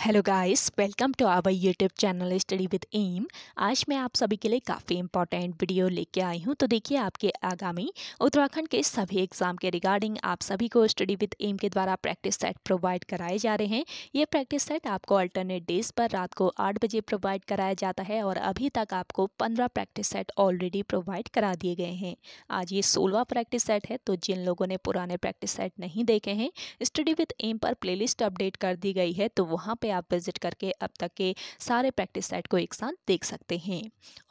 hello guys welcome to our YouTube channel study with M आज मैं आप सभी के लिए काफ़ी इंपॉर्टेंट वीडियो लेके आई हूं तो देखिए आपके आगामी उत्तराखंड के सभी एग्ज़ाम के रिगार्डिंग आप सभी को स्टडी विद एम के द्वारा प्रैक्टिस सेट प्रोवाइड कराए जा रहे हैं ये प्रैक्टिस सेट आपको अल्टरनेट डेज पर रात को आठ बजे प्रोवाइड कराया जाता है और अभी तक आपको पंद्रह प्रैक्टिस सेट ऑलरेडी प्रोवाइड करा दिए गए हैं आज ये सोलवा प्रैक्टिस सेट है तो जिन लोगों ने पुराने प्रैक्टिस सेट नहीं देखे हैं स्टडी विद एम पर प्ले अपडेट कर दी गई है तो वहाँ पर पे आप विजिट करके अब तक के सारे प्रैक्टिस सेट को एक साथ देख सकते हैं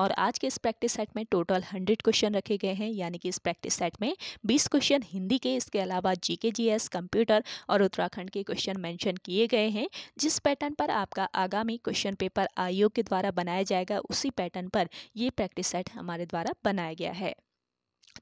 और आज के इस प्रैक्टिस सेट में टोटल हंड्रेड क्वेश्चन रखे गए हैं यानी कि इस प्रैक्टिस सेट में बीस क्वेश्चन हिंदी के इसके अलावा जी के कंप्यूटर और उत्तराखंड के क्वेश्चन मैंशन किए गए हैं जिस पैटर्न पर आपका आगामी क्वेश्चन पेपर आयोग के द्वारा बनाया जाएगा उसी पैटर्न पर ये प्रैक्टिस सेट हमारे द्वारा बनाया गया है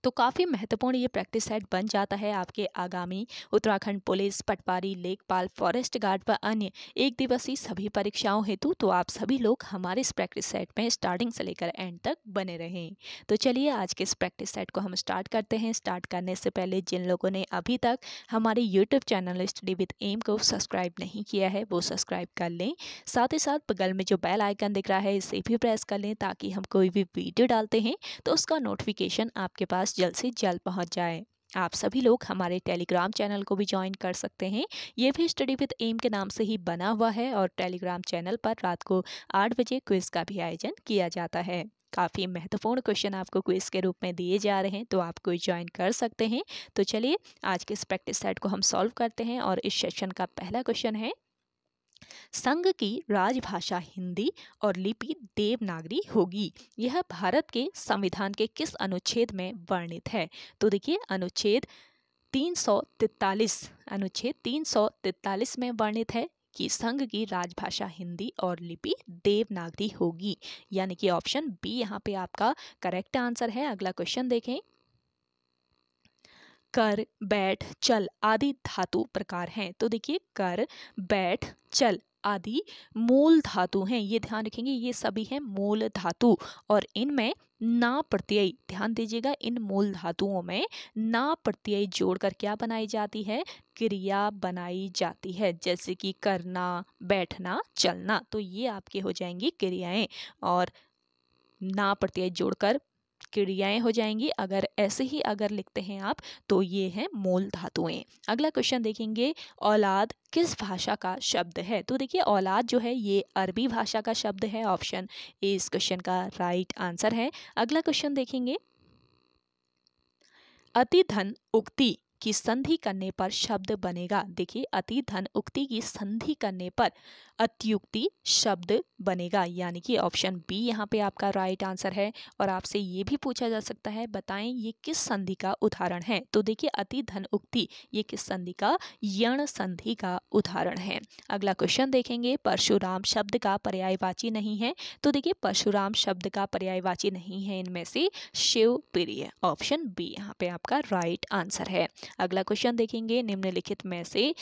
तो काफ़ी महत्वपूर्ण ये प्रैक्टिस सेट बन जाता है आपके आगामी उत्तराखंड पुलिस पटवारी लेखपाल फॉरेस्ट गार्ड व अन्य एक दिवसीय सभी परीक्षाओं हेतु तो आप सभी लोग हमारे इस प्रैक्टिस सेट में स्टार्टिंग से लेकर एंड तक बने रहें तो चलिए आज के इस प्रैक्टिस सेट को हम स्टार्ट करते हैं स्टार्ट करने से पहले जिन लोगों ने अभी तक हमारे YouTube channel study with M को सब्सक्राइब नहीं किया है वो सब्सक्राइब कर लें साथ ही साथ बगल में जो बेल आइकन दिख रहा है इसे भी प्रेस कर लें ताकि हम कोई भी वीडियो डालते हैं तो उसका नोटिफिकेशन आपके पास जल्द से जल्द पहुँच जाए आप सभी लोग हमारे टेलीग्राम चैनल को भी ज्वाइन कर सकते हैं ये भी स्टडी विद एम के नाम से ही बना हुआ है और टेलीग्राम चैनल पर रात को आठ बजे क्विज़ का भी आयोजन किया जाता है काफ़ी महत्वपूर्ण क्वेश्चन आपको क्विज़ के रूप में दिए जा रहे हैं तो आप क्विज ज्वाइन कर सकते हैं तो चलिए आज के इस प्रैक्टिस सेट को हम सॉल्व करते हैं और इस सेशन का पहला क्वेश्चन है संघ की राजभाषा हिंदी और लिपि देवनागरी होगी यह भारत के संविधान के किस अनुच्छेद में वर्णित है तो देखिए अनुच्छेद तीन सौ अनुच्छेद तीन सौ में वर्णित है कि संघ की राजभाषा हिंदी और लिपि देवनागरी होगी यानी कि ऑप्शन बी यहाँ पे आपका करेक्ट आंसर है अगला क्वेश्चन देखें कर बैठ चल आदि धातु प्रकार हैं तो देखिए कर बैठ चल आदि मूल धातु हैं ये ध्यान रखेंगे ये सभी हैं मूल धातु और इनमें ना प्रत्यय ध्यान दीजिएगा इन मूल धातुओं में ना प्रत्यय जोड़कर क्या बनाई जाती है क्रिया बनाई जाती है जैसे कि करना बैठना चलना तो ये आपके हो जाएंगी क्रियाएं और ना प्रत्यय जोड़कर क्रियाएं हो जाएंगी अगर ऐसे ही अगर लिखते हैं आप तो ये हैं मूल धातुएं अगला क्वेश्चन देखेंगे औलाद किस भाषा का शब्द है तो देखिए औलाद जो है ये अरबी भाषा का शब्द है ऑप्शन ए इस क्वेश्चन का राइट आंसर है अगला क्वेश्चन देखेंगे अति धन उक्ति की संधि करने पर शब्द बनेगा देखिए अति धन उक्ति की संधि करने पर अत्युक्ति शब्द बनेगा यानी कि ऑप्शन बी यहाँ पे आपका राइट आंसर है और आपसे ये भी पूछा जा सकता है बताएं ये किस संधि का उदाहरण है तो देखिए अति धन उक्ति ये किस संधि का यण संधि का उदाहरण है अगला क्वेश्चन देखेंगे परशुराम शब्द का पर्यायवाची नहीं है तो देखिए परशुराम शब्द का पर्यायवाची नहीं है इनमें से शिव प्रिय ऑप्शन बी यहाँ पे आपका राइट आंसर है अगला क्वेश्चन देखेंगे निम्नलिखित में से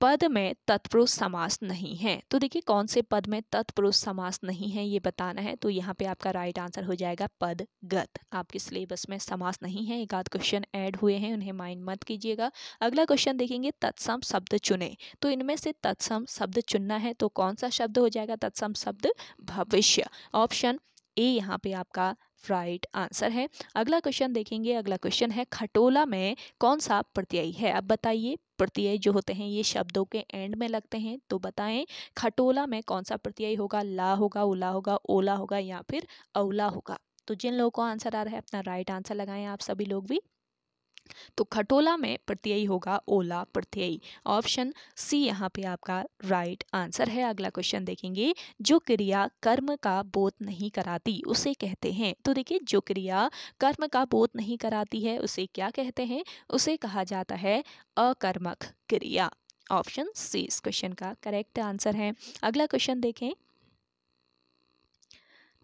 पद में तत्पुरुष समास नहीं है तो देखिए कौन से पद में तत्पुरुष समास नहीं है ये बताना है तो यहाँ पे आपका राइट आंसर हो जाएगा पद गत आपके सिलेबस में समास नहीं है एक आध क्वेश्चन ऐड हुए हैं उन्हें माइंड मत कीजिएगा अगला क्वेश्चन देखेंगे तत्सम शब्द चुने तो इनमें से तत्सम शब्द चुनना है तो कौन सा शब्द हो जाएगा तत्सम शब्द भविष्य ऑप्शन ए यहाँ पे आपका राइट आंसर है अगला क्वेश्चन देखेंगे अगला क्वेश्चन है खटोला में कौन सा प्रत्ययी है अब बताइए प्रत्यय जो होते हैं ये शब्दों के एंड में लगते हैं तो बताएं खटोला में कौन सा प्रत्यय होगा ला होगा उला होगा ओला होगा या फिर अवला होगा तो जिन लोगों को आंसर आ रहा है अपना राइट आंसर लगाएं आप सभी लोग भी तो खटोला में प्रत्ययी होगा ओला प्रत्ययी ऑप्शन सी यहाँ पे आपका राइट आंसर है अगला क्वेश्चन देखेंगे जो क्रिया कर्म का बोध नहीं कराती उसे कहते हैं तो देखिए जो क्रिया कर्म का बोध नहीं कराती है उसे क्या कहते हैं उसे कहा जाता है अकर्मक क्रिया ऑप्शन सी इस क्वेश्चन का करेक्ट आंसर है अगला क्वेश्चन देखें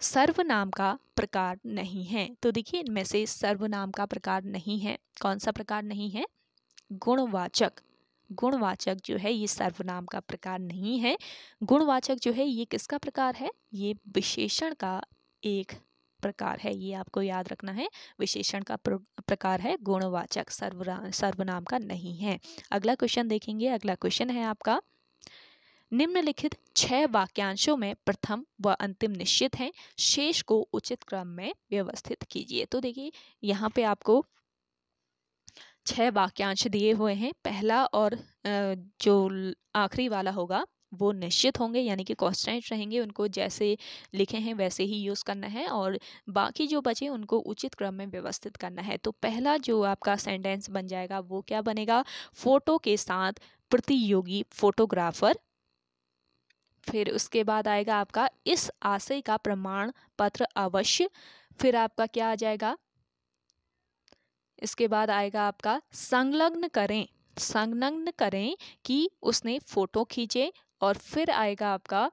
सर्वनाम का प्रकार नहीं है तो देखिए इनमें से सर्वनाम का प्रकार नहीं है कौन सा प्रकार नहीं है गुणवाचक गुणवाचक जो है ये सर्वनाम का प्रकार नहीं है गुणवाचक जो है ये किसका प्रकार है ये विशेषण का एक प्रकार है ये आपको याद रखना है विशेषण का प्रकार है गुणवाचक सर्वनाम का नहीं है अगला क्वेश्चन देखेंगे अगला क्वेश्चन है आपका निम्नलिखित छह वाक्यांशों में प्रथम व अंतिम निश्चित हैं शेष को उचित क्रम में व्यवस्थित कीजिए तो देखिए यहाँ पे आपको छह वाक्यांश दिए हुए हैं पहला और जो आखिरी वाला होगा वो निश्चित होंगे यानी कि कॉन्स्टेंट रहेंगे उनको जैसे लिखे हैं वैसे ही यूज़ करना है और बाकी जो बचे उनको उचित क्रम में व्यवस्थित करना है तो पहला जो आपका सेंटेंस बन जाएगा वो क्या बनेगा फ़ोटो के साथ प्रतियोगी फोटोग्राफर फिर उसके बाद आएगा आपका इस आशय का प्रमाण पत्र अवश्य फिर आपका क्या आ जाएगा इसके बाद आएगा आपका संलग्न करें संलग्न करें कि उसने फोटो खींचे और फिर आएगा आपका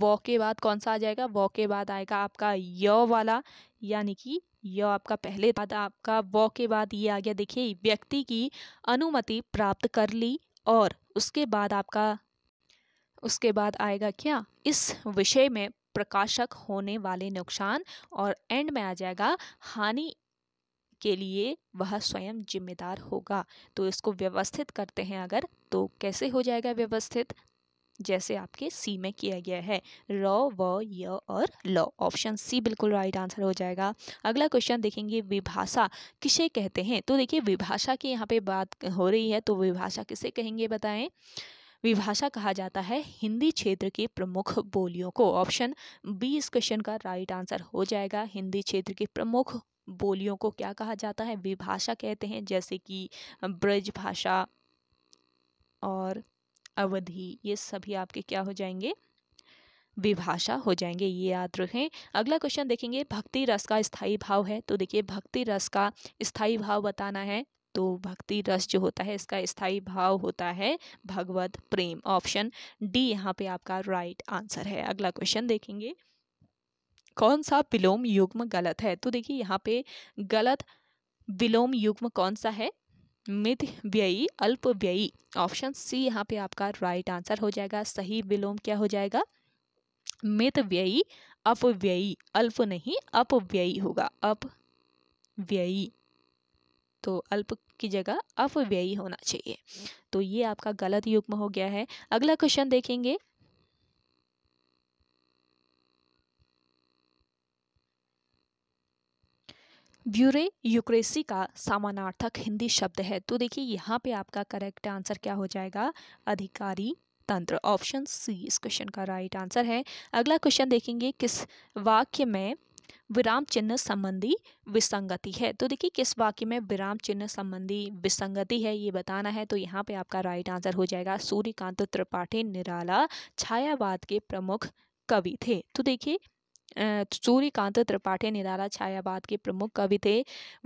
वॉ के बाद कौन सा आ जाएगा वॉ के बाद आएगा आपका य वाला यानी कि य आपका पहले बाद आपका वॉ के बाद ये आ गया देखिए व्यक्ति की अनुमति प्राप्त कर ली और उसके बाद आपका उसके बाद आएगा क्या इस विषय में प्रकाशक होने वाले नुकसान और एंड में आ जाएगा हानि के लिए वह स्वयं जिम्मेदार होगा तो इसको व्यवस्थित करते हैं अगर तो कैसे हो जाएगा व्यवस्थित जैसे आपके सी में किया गया है र व य और ल ऑप्शन सी बिल्कुल राइट आंसर हो जाएगा अगला क्वेश्चन देखेंगे विभाषा किसे कहते हैं तो देखिए विभाषा की यहाँ पे बात हो रही है तो विभाषा किसे कहेंगे बताएं विभाषा कहा जाता है हिंदी क्षेत्र की प्रमुख बोलियों को ऑप्शन बी इस क्वेश्चन का राइट आंसर हो जाएगा हिंदी क्षेत्र की प्रमुख बोलियों को क्या कहा जाता है विभाषा कहते हैं जैसे कि ब्रज भाषा और अवधि ये सभी आपके क्या हो जाएंगे विभाषा हो जाएंगे ये याद रखें अगला क्वेश्चन देखेंगे भक्ति रस का स्थाई भाव है तो देखिए भक्ति रस का स्थाई भाव बताना है तो भक्ति रस जो होता है इसका स्थायी भाव होता है भगवत प्रेम ऑप्शन डी यहाँ पे आपका राइट आंसर है अगला क्वेश्चन देखेंगे कौन सा विलोम युग्म गलत है तो देखिए यहाँ पे गलत विलोम युग्म कौन सा है मित व्ययी अल्प व्ययी ऑप्शन सी यहाँ पे आपका राइट आंसर हो जाएगा सही विलोम क्या हो जाएगा मित व्ययी अपव्ययी अल्प नहीं अपव्ययी होगा अप व्ययी तो अल्प की जगह अपव्ययी होना चाहिए तो ये आपका गलत युग्म हो गया है अगला क्वेश्चन देखेंगे ब्यूरे यूक्रेसी का सामानार्थक हिंदी शब्द है तो देखिए यहाँ पे आपका करेक्ट आंसर क्या हो जाएगा अधिकारी तंत्र ऑप्शन सी इस क्वेश्चन का राइट आंसर है अगला क्वेश्चन देखेंगे किस वाक्य में विराम चिन्ह संबंधी विसंगति है तो देखिए किस वाक्य में विराम चिन्ह संबंधी विसंगति है ये बताना है तो यहाँ पे आपका राइट आंसर हो जाएगा सूर्यकांत त्रिपाठी निराला छायावाद के प्रमुख कवि थे तो देखिए सूर्यकांत त्रिपाठी निराला छायावाद के प्रमुख कवि थे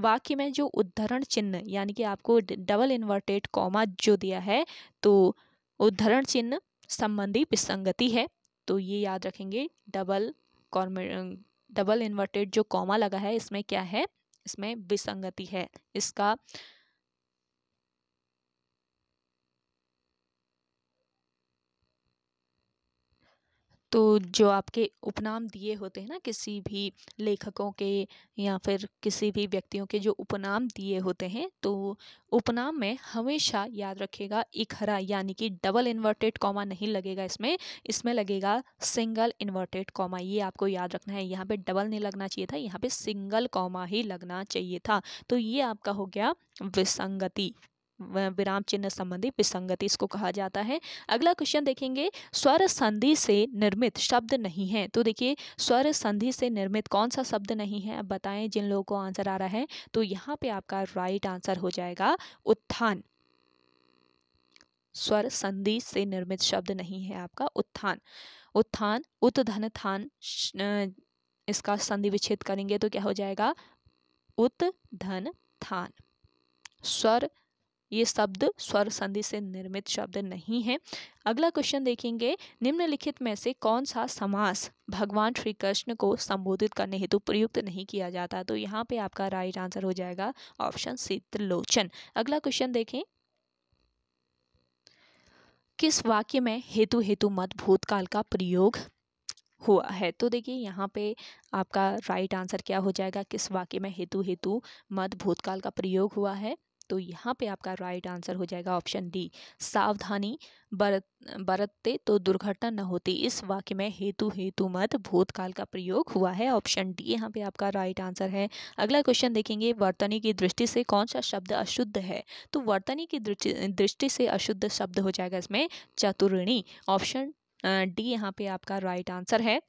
वाक्य में जो उद्धरण चिन्ह यानी कि आपको डबल इन्वर्टेड कॉमा जो दिया है तो उद्धरण चिन्ह संबंधी विसंगति है तो ये याद रखेंगे डबल डबल इन्वर्टेड जो कॉमा लगा है इसमें क्या है इसमें विसंगति है इसका तो जो आपके उपनाम दिए होते हैं ना किसी भी लेखकों के या फिर किसी भी व्यक्तियों के जो उपनाम दिए होते हैं तो उपनाम में हमेशा याद रखिएगा इखरा यानी कि डबल इन्वर्टेड कॉमा नहीं लगेगा इसमें इसमें लगेगा सिंगल इन्वर्टेड कॉमा ये आपको याद रखना है यहाँ पे डबल नहीं लगना चाहिए था यहाँ पे सिंगल कॉमा ही लगना चाहिए था तो ये आपका हो गया विसंगति विराम चिन्ह संबंधी विसंगति इसको कहा जाता है अगला क्वेश्चन देखेंगे स्वर संधि से निर्मित शब्द नहीं है तो देखिए स्वर संधि से निर्मित कौन सा शब्द नहीं है अब बताएं जिन लोगों को आंसर आ रहा है तो यहाँ पे आपका राइट आंसर हो जाएगा उत्थान स्वर संधि से निर्मित शब्द नहीं है आपका उत्थान उत्थान उत्थन थान इसका संधि विच्छेद करेंगे तो क्या हो जाएगा उत धन थान स्वर ये शब्द स्वर संधि से निर्मित शब्द नहीं है अगला क्वेश्चन देखेंगे निम्नलिखित में से कौन सा समास भगवान श्री कृष्ण को संबोधित करने हेतु प्रयुक्त नहीं किया जाता तो यहाँ पे आपका राइट आंसर हो जाएगा ऑप्शन शीतलोचन अगला क्वेश्चन देखें किस वाक्य में हेतु हेतु मत भूतकाल का प्रयोग हुआ है तो देखिए यहाँ पे आपका राइट आंसर क्या हो जाएगा किस वाक्य में हेतु हेतु मत भूतकाल का प्रयोग हुआ है तो यहाँ पे आपका राइट आंसर हो जाएगा ऑप्शन डी सावधानी बरत बरतते तो दुर्घटना न होती इस वाक्य में हेतु हेतु मत भूतकाल का प्रयोग हुआ है ऑप्शन डी यहाँ पे आपका राइट आंसर है अगला क्वेश्चन देखेंगे वर्तनी की दृष्टि से कौन सा शब्द अशुद्ध है तो वर्तनी की दृष्टि से अशुद्ध शब्द हो जाएगा इसमें चतुर्णी ऑप्शन डी यहाँ पे आपका राइट आंसर है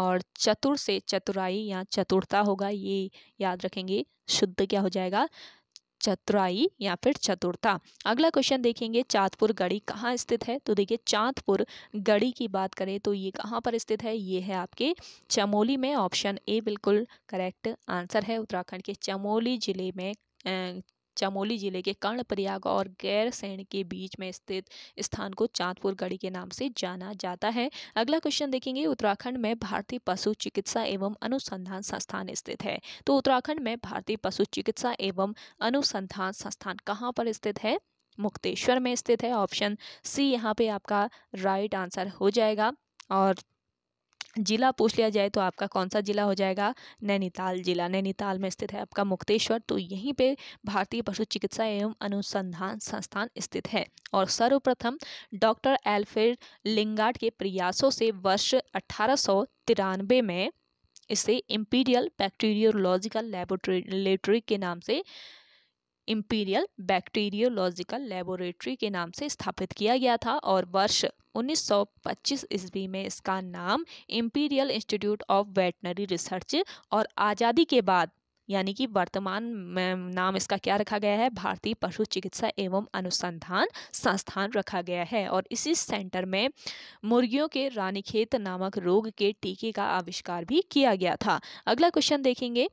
और चतुर से चतुराई या चतुरता होगा ये याद रखेंगे शुद्ध क्या हो जाएगा चतुराई या फिर चतुरता अगला क्वेश्चन देखेंगे चाँदपुर गढ़ी कहाँ स्थित है तो देखिए चाँदपुर गढ़ी की बात करें तो ये कहाँ पर स्थित है ये है आपके चमोली में ऑप्शन ए बिल्कुल करेक्ट आंसर है उत्तराखंड के चमोली जिले में चमोली जिले के कर्णप्रयाग और गैरसैण के बीच में स्थित स्थान को चांदपुर गढ़ी के नाम से जाना जाता है अगला क्वेश्चन देखेंगे उत्तराखंड में भारतीय पशु चिकित्सा एवं अनुसंधान संस्थान स्थित है तो उत्तराखंड में भारतीय पशु चिकित्सा एवं अनुसंधान संस्थान कहाँ पर स्थित है मुक्तेश्वर में स्थित है ऑप्शन सी यहाँ पे आपका राइट आंसर हो जाएगा और ज़िला पूछ लिया जाए तो आपका कौन सा ज़िला हो जाएगा नैनीताल ज़िला नैनीताल में स्थित है आपका मुक्तेश्वर तो यहीं पे भारतीय पशु चिकित्सा एवं अनुसंधान संस्थान स्थित है और सर्वप्रथम डॉक्टर एल्फेड लिंगार्ड के प्रयासों से वर्ष अठारह में इसे इम्पीरियल बैक्टीरियोलॉजिकल लेबोरेटरी के नाम से इम्पीरियल बैक्टीरियोलॉजिकल लेबोरेटरी के नाम से स्थापित किया गया था और वर्ष 1925 ईस्वी में इसका नाम imperial institute of veterinary research और आज़ादी के बाद यानी कि वर्तमान नाम इसका क्या रखा गया है भारतीय पशु चिकित्सा एवं अनुसंधान संस्थान रखा गया है और इसी सेंटर में मुर्गियों के रानीखेत नामक रोग के टीके का आविष्कार भी किया गया था अगला क्वेश्चन देखेंगे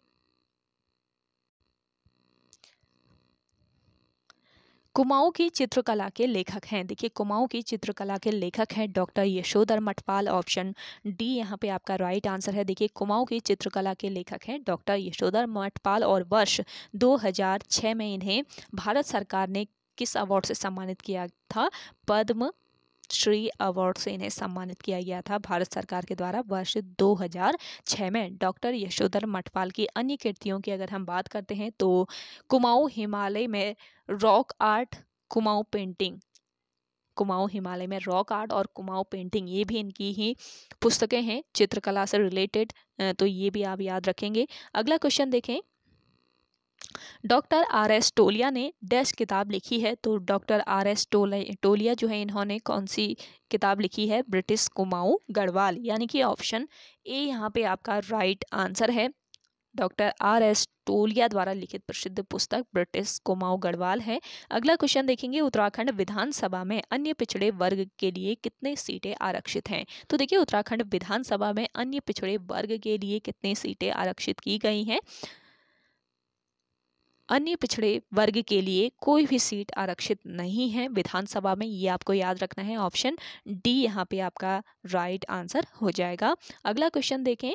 कुमाऊं की चित्रकला के लेखक हैं देखिए कुमाऊं की चित्रकला के लेखक हैं doctor Yashodhar Mathpal option D यहाँ पे आपका राइट आंसर है देखिए कुमाऊं की चित्रकला के लेखक हैं डॉक्टर यशोधर मठपाल और वर्ष 2006 में इन्हें भारत सरकार ने किस अवार्ड से सम्मानित किया था पद्म श्री अवार्ड से इन्हें सम्मानित किया गया था भारत सरकार के द्वारा वर्ष 2006 में डॉक्टर यशोधर मठपाल की अन्य कीर्तियों की अगर हम बात करते हैं तो कुमाऊं हिमालय में rock art Kumaon painting Kumaon Himalaya में रॉक आर्ट और कुमाऊं पेंटिंग ये भी इनकी ही पुस्तकें हैं चित्रकला से रिलेटेड तो ये भी आप याद रखेंगे अगला क्वेश्चन देखें डॉक्टर आर एस टोलिया ने डैश किताब लिखी है तो डॉक्टर आर एस टोलिया जो है इन्होंने कौन सी किताब लिखी है ब्रिटिश कुमाऊ गढ़वाल यानी कि ऑप्शन ए यहाँ पे आपका राइट आंसर है डॉक्टर आर एस टोलिया द्वारा लिखित प्रसिद्ध पुस्तक ब्रिटिश कुमाऊ गढ़वाल है अगला क्वेश्चन देखेंगे उत्तराखंड विधानसभा में अन्य पिछड़े वर्ग के लिए कितने सीटें आरक्षित हैं तो देखिए उत्तराखंड विधानसभा में अन्य पिछड़े वर्ग के लिए कितने सीटें आरक्षित की गई हैं अन्य पिछड़े वर्ग के लिए कोई भी सीट आरक्षित नहीं है विधानसभा में ये आपको याद रखना है ऑप्शन डी यहाँ पे आपका राइट आंसर हो जाएगा अगला क्वेश्चन देखें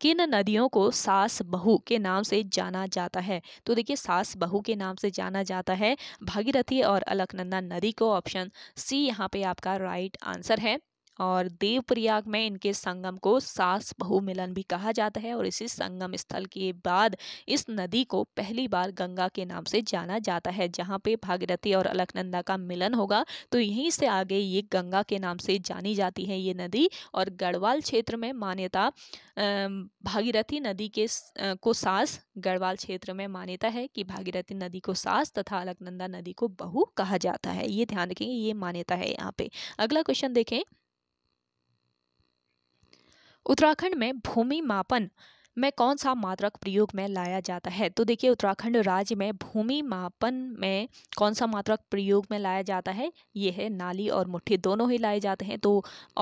किन नदियों को सास बहू के नाम से जाना जाता है तो देखिए सास बहू के नाम से जाना जाता है भागीरथी और अलकनंदा नदी को ऑप्शन सी यहाँ पे आपका राइट आंसर है और देवप्रयाग में इनके संगम को सास बहु मिलन भी कहा जाता है और इसी संगम स्थल के बाद इस नदी को पहली बार गंगा के नाम से जाना जाता है जहाँ पे भागीरथी और अलकनंदा का मिलन होगा तो यहीं से आगे ये गंगा के नाम से जानी जाती है ये नदी और गढ़वाल क्षेत्र में मान्यता भागीरथी नदी के को सास गढ़वाल क्षेत्र में मान्यता है कि भागीरथी नदी को सास तथा अलकनंदा नदी को बहु कहा जाता है ये ध्यान रखेंगे ये मान्यता है यहाँ पे अगला क्वेश्चन देखें उत्तराखंड में भूमि मापन में कौन सा मात्रक प्रयोग में लाया जाता है तो देखिए उत्तराखंड राज्य में भूमि मापन में कौन सा मात्रक प्रयोग में लाया जाता है ये है नाली और मुट्ठी दोनों ही लाए जाते हैं तो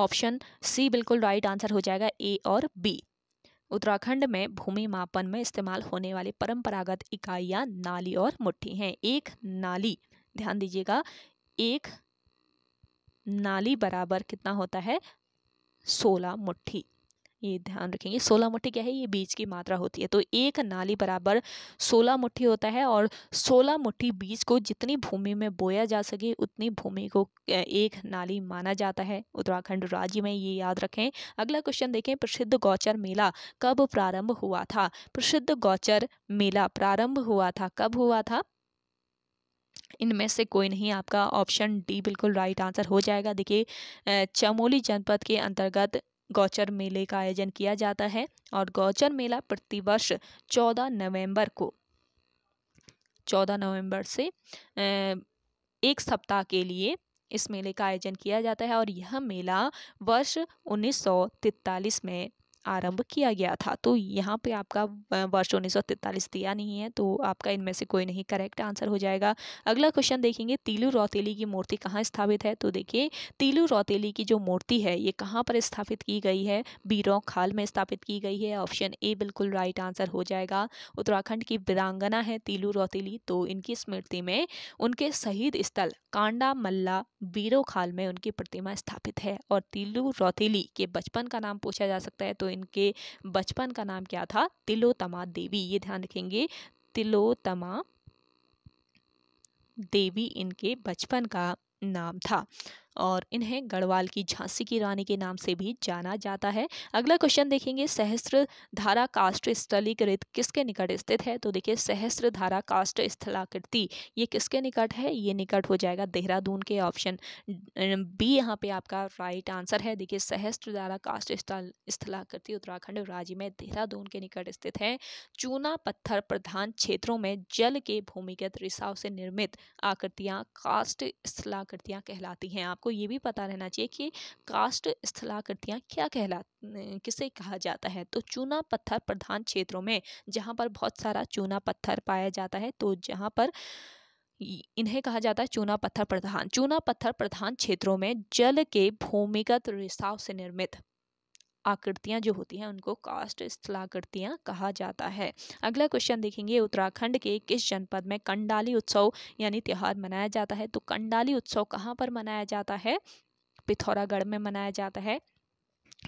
ऑप्शन सी बिल्कुल राइट आंसर हो जाएगा ए और बी उत्तराखंड में भूमि मापन में इस्तेमाल होने वाली परंपरागत इकाइयाँ नाली और मुट्ठी हैं एक नाली ध्यान दीजिएगा एक नाली बराबर कितना होता है सोलह मुट्ठी ये ध्यान रखेंगे सोलह मुट्ठी क्या है ये बीज की मात्रा होती है तो एक नाली बराबर सोलह मुट्ठी होता है और सोलह मुट्ठी बीज को जितनी भूमि में बोया जा सके उतनी भूमि को एक नाली माना जाता है उत्तराखंड राज्य में ये याद रखें अगला क्वेश्चन देखें प्रसिद्ध गौचर मेला कब प्रारंभ हुआ था प्रसिद्ध गौचर मेला प्रारंभ हुआ था कब हुआ था इनमें से कोई नहीं आपका ऑप्शन डी बिल्कुल राइट आंसर हो जाएगा देखिए चमोली जनपद के अंतर्गत गौचर मेले का आयोजन किया जाता है और गौचर मेला प्रतिवर्ष चौदह नवंबर को चौदह नवंबर से एक सप्ताह के लिए इस मेले का आयोजन किया जाता है और यह मेला वर्ष उन्नीस में आरंभ किया गया था तो यहाँ पे आपका वर्ष उन्नीस दिया नहीं है तो आपका इनमें से कोई नहीं करेक्ट आंसर हो जाएगा अगला क्वेश्चन देखेंगे तीलू रौतेली की मूर्ति कहाँ स्थापित है तो देखिए तिलू रौतेली की जो मूर्ति है ये कहाँ पर स्थापित की गई है बीरों खाल में स्थापित की गई है ऑप्शन ए बिल्कुल राइट आंसर हो जाएगा उत्तराखंड की वीरांगना है तीलू रौतेली तो इनकी स्मृति में उनके शहीद स्थल कांडा मल्ला बीरो खाल में उनकी प्रतिमा स्थापित है और तीलू रौतेली के बचपन का नाम पूछा जा सकता है तो इनके बचपन का नाम क्या था तिलोतमा देवी ये ध्यान रखेंगे तिलोतमा देवी इनके बचपन का नाम था और इन्हें गढ़वाल की झांसी की रानी के नाम से भी जाना जाता है अगला क्वेश्चन देखेंगे सहस्त्र धारा काष्ट स्थलीकृत किसके निकट स्थित है तो देखिए सहस्त्र धारा काष्ट स्थलाकृति ये किसके निकट है ये निकट हो जाएगा देहरादून के ऑप्शन बी यहाँ पे आपका राइट आंसर है देखिए सहस्त्र धारा काष्ट स्थल स्थलाकृति उत्तराखंड राज्य में देहरादून के निकट स्थित है चूना पत्थर प्रधान क्षेत्रों में जल के भूमिगत रिसाव से निर्मित आकृतियाँ काष्ट स्थलाकृतियाँ कहलाती हैं आपको आपको ये भी पता रहना चाहिए कि कास्ट स्थलाकृतियाँ क्या कहला किसे कहा जाता है तो चूना पत्थर प्रधान क्षेत्रों में जहाँ पर बहुत सारा चूना पत्थर पाया जाता है तो जहाँ पर इन्हें कहा जाता है चूना पत्थर प्रधान चूना पत्थर प्रधान क्षेत्रों में जल के भूमिगत रिसाव से निर्मित आकृतियाँ जो होती हैं उनको कास्ट स्थलाकृतियाँ कहा जाता है अगला क्वेश्चन देखेंगे उत्तराखंड के किस जनपद में कंडाली उत्सव यानी त्यौहार मनाया जाता है तो कंडाली उत्सव कहाँ पर मनाया जाता है पिथौरागढ़ में मनाया जाता है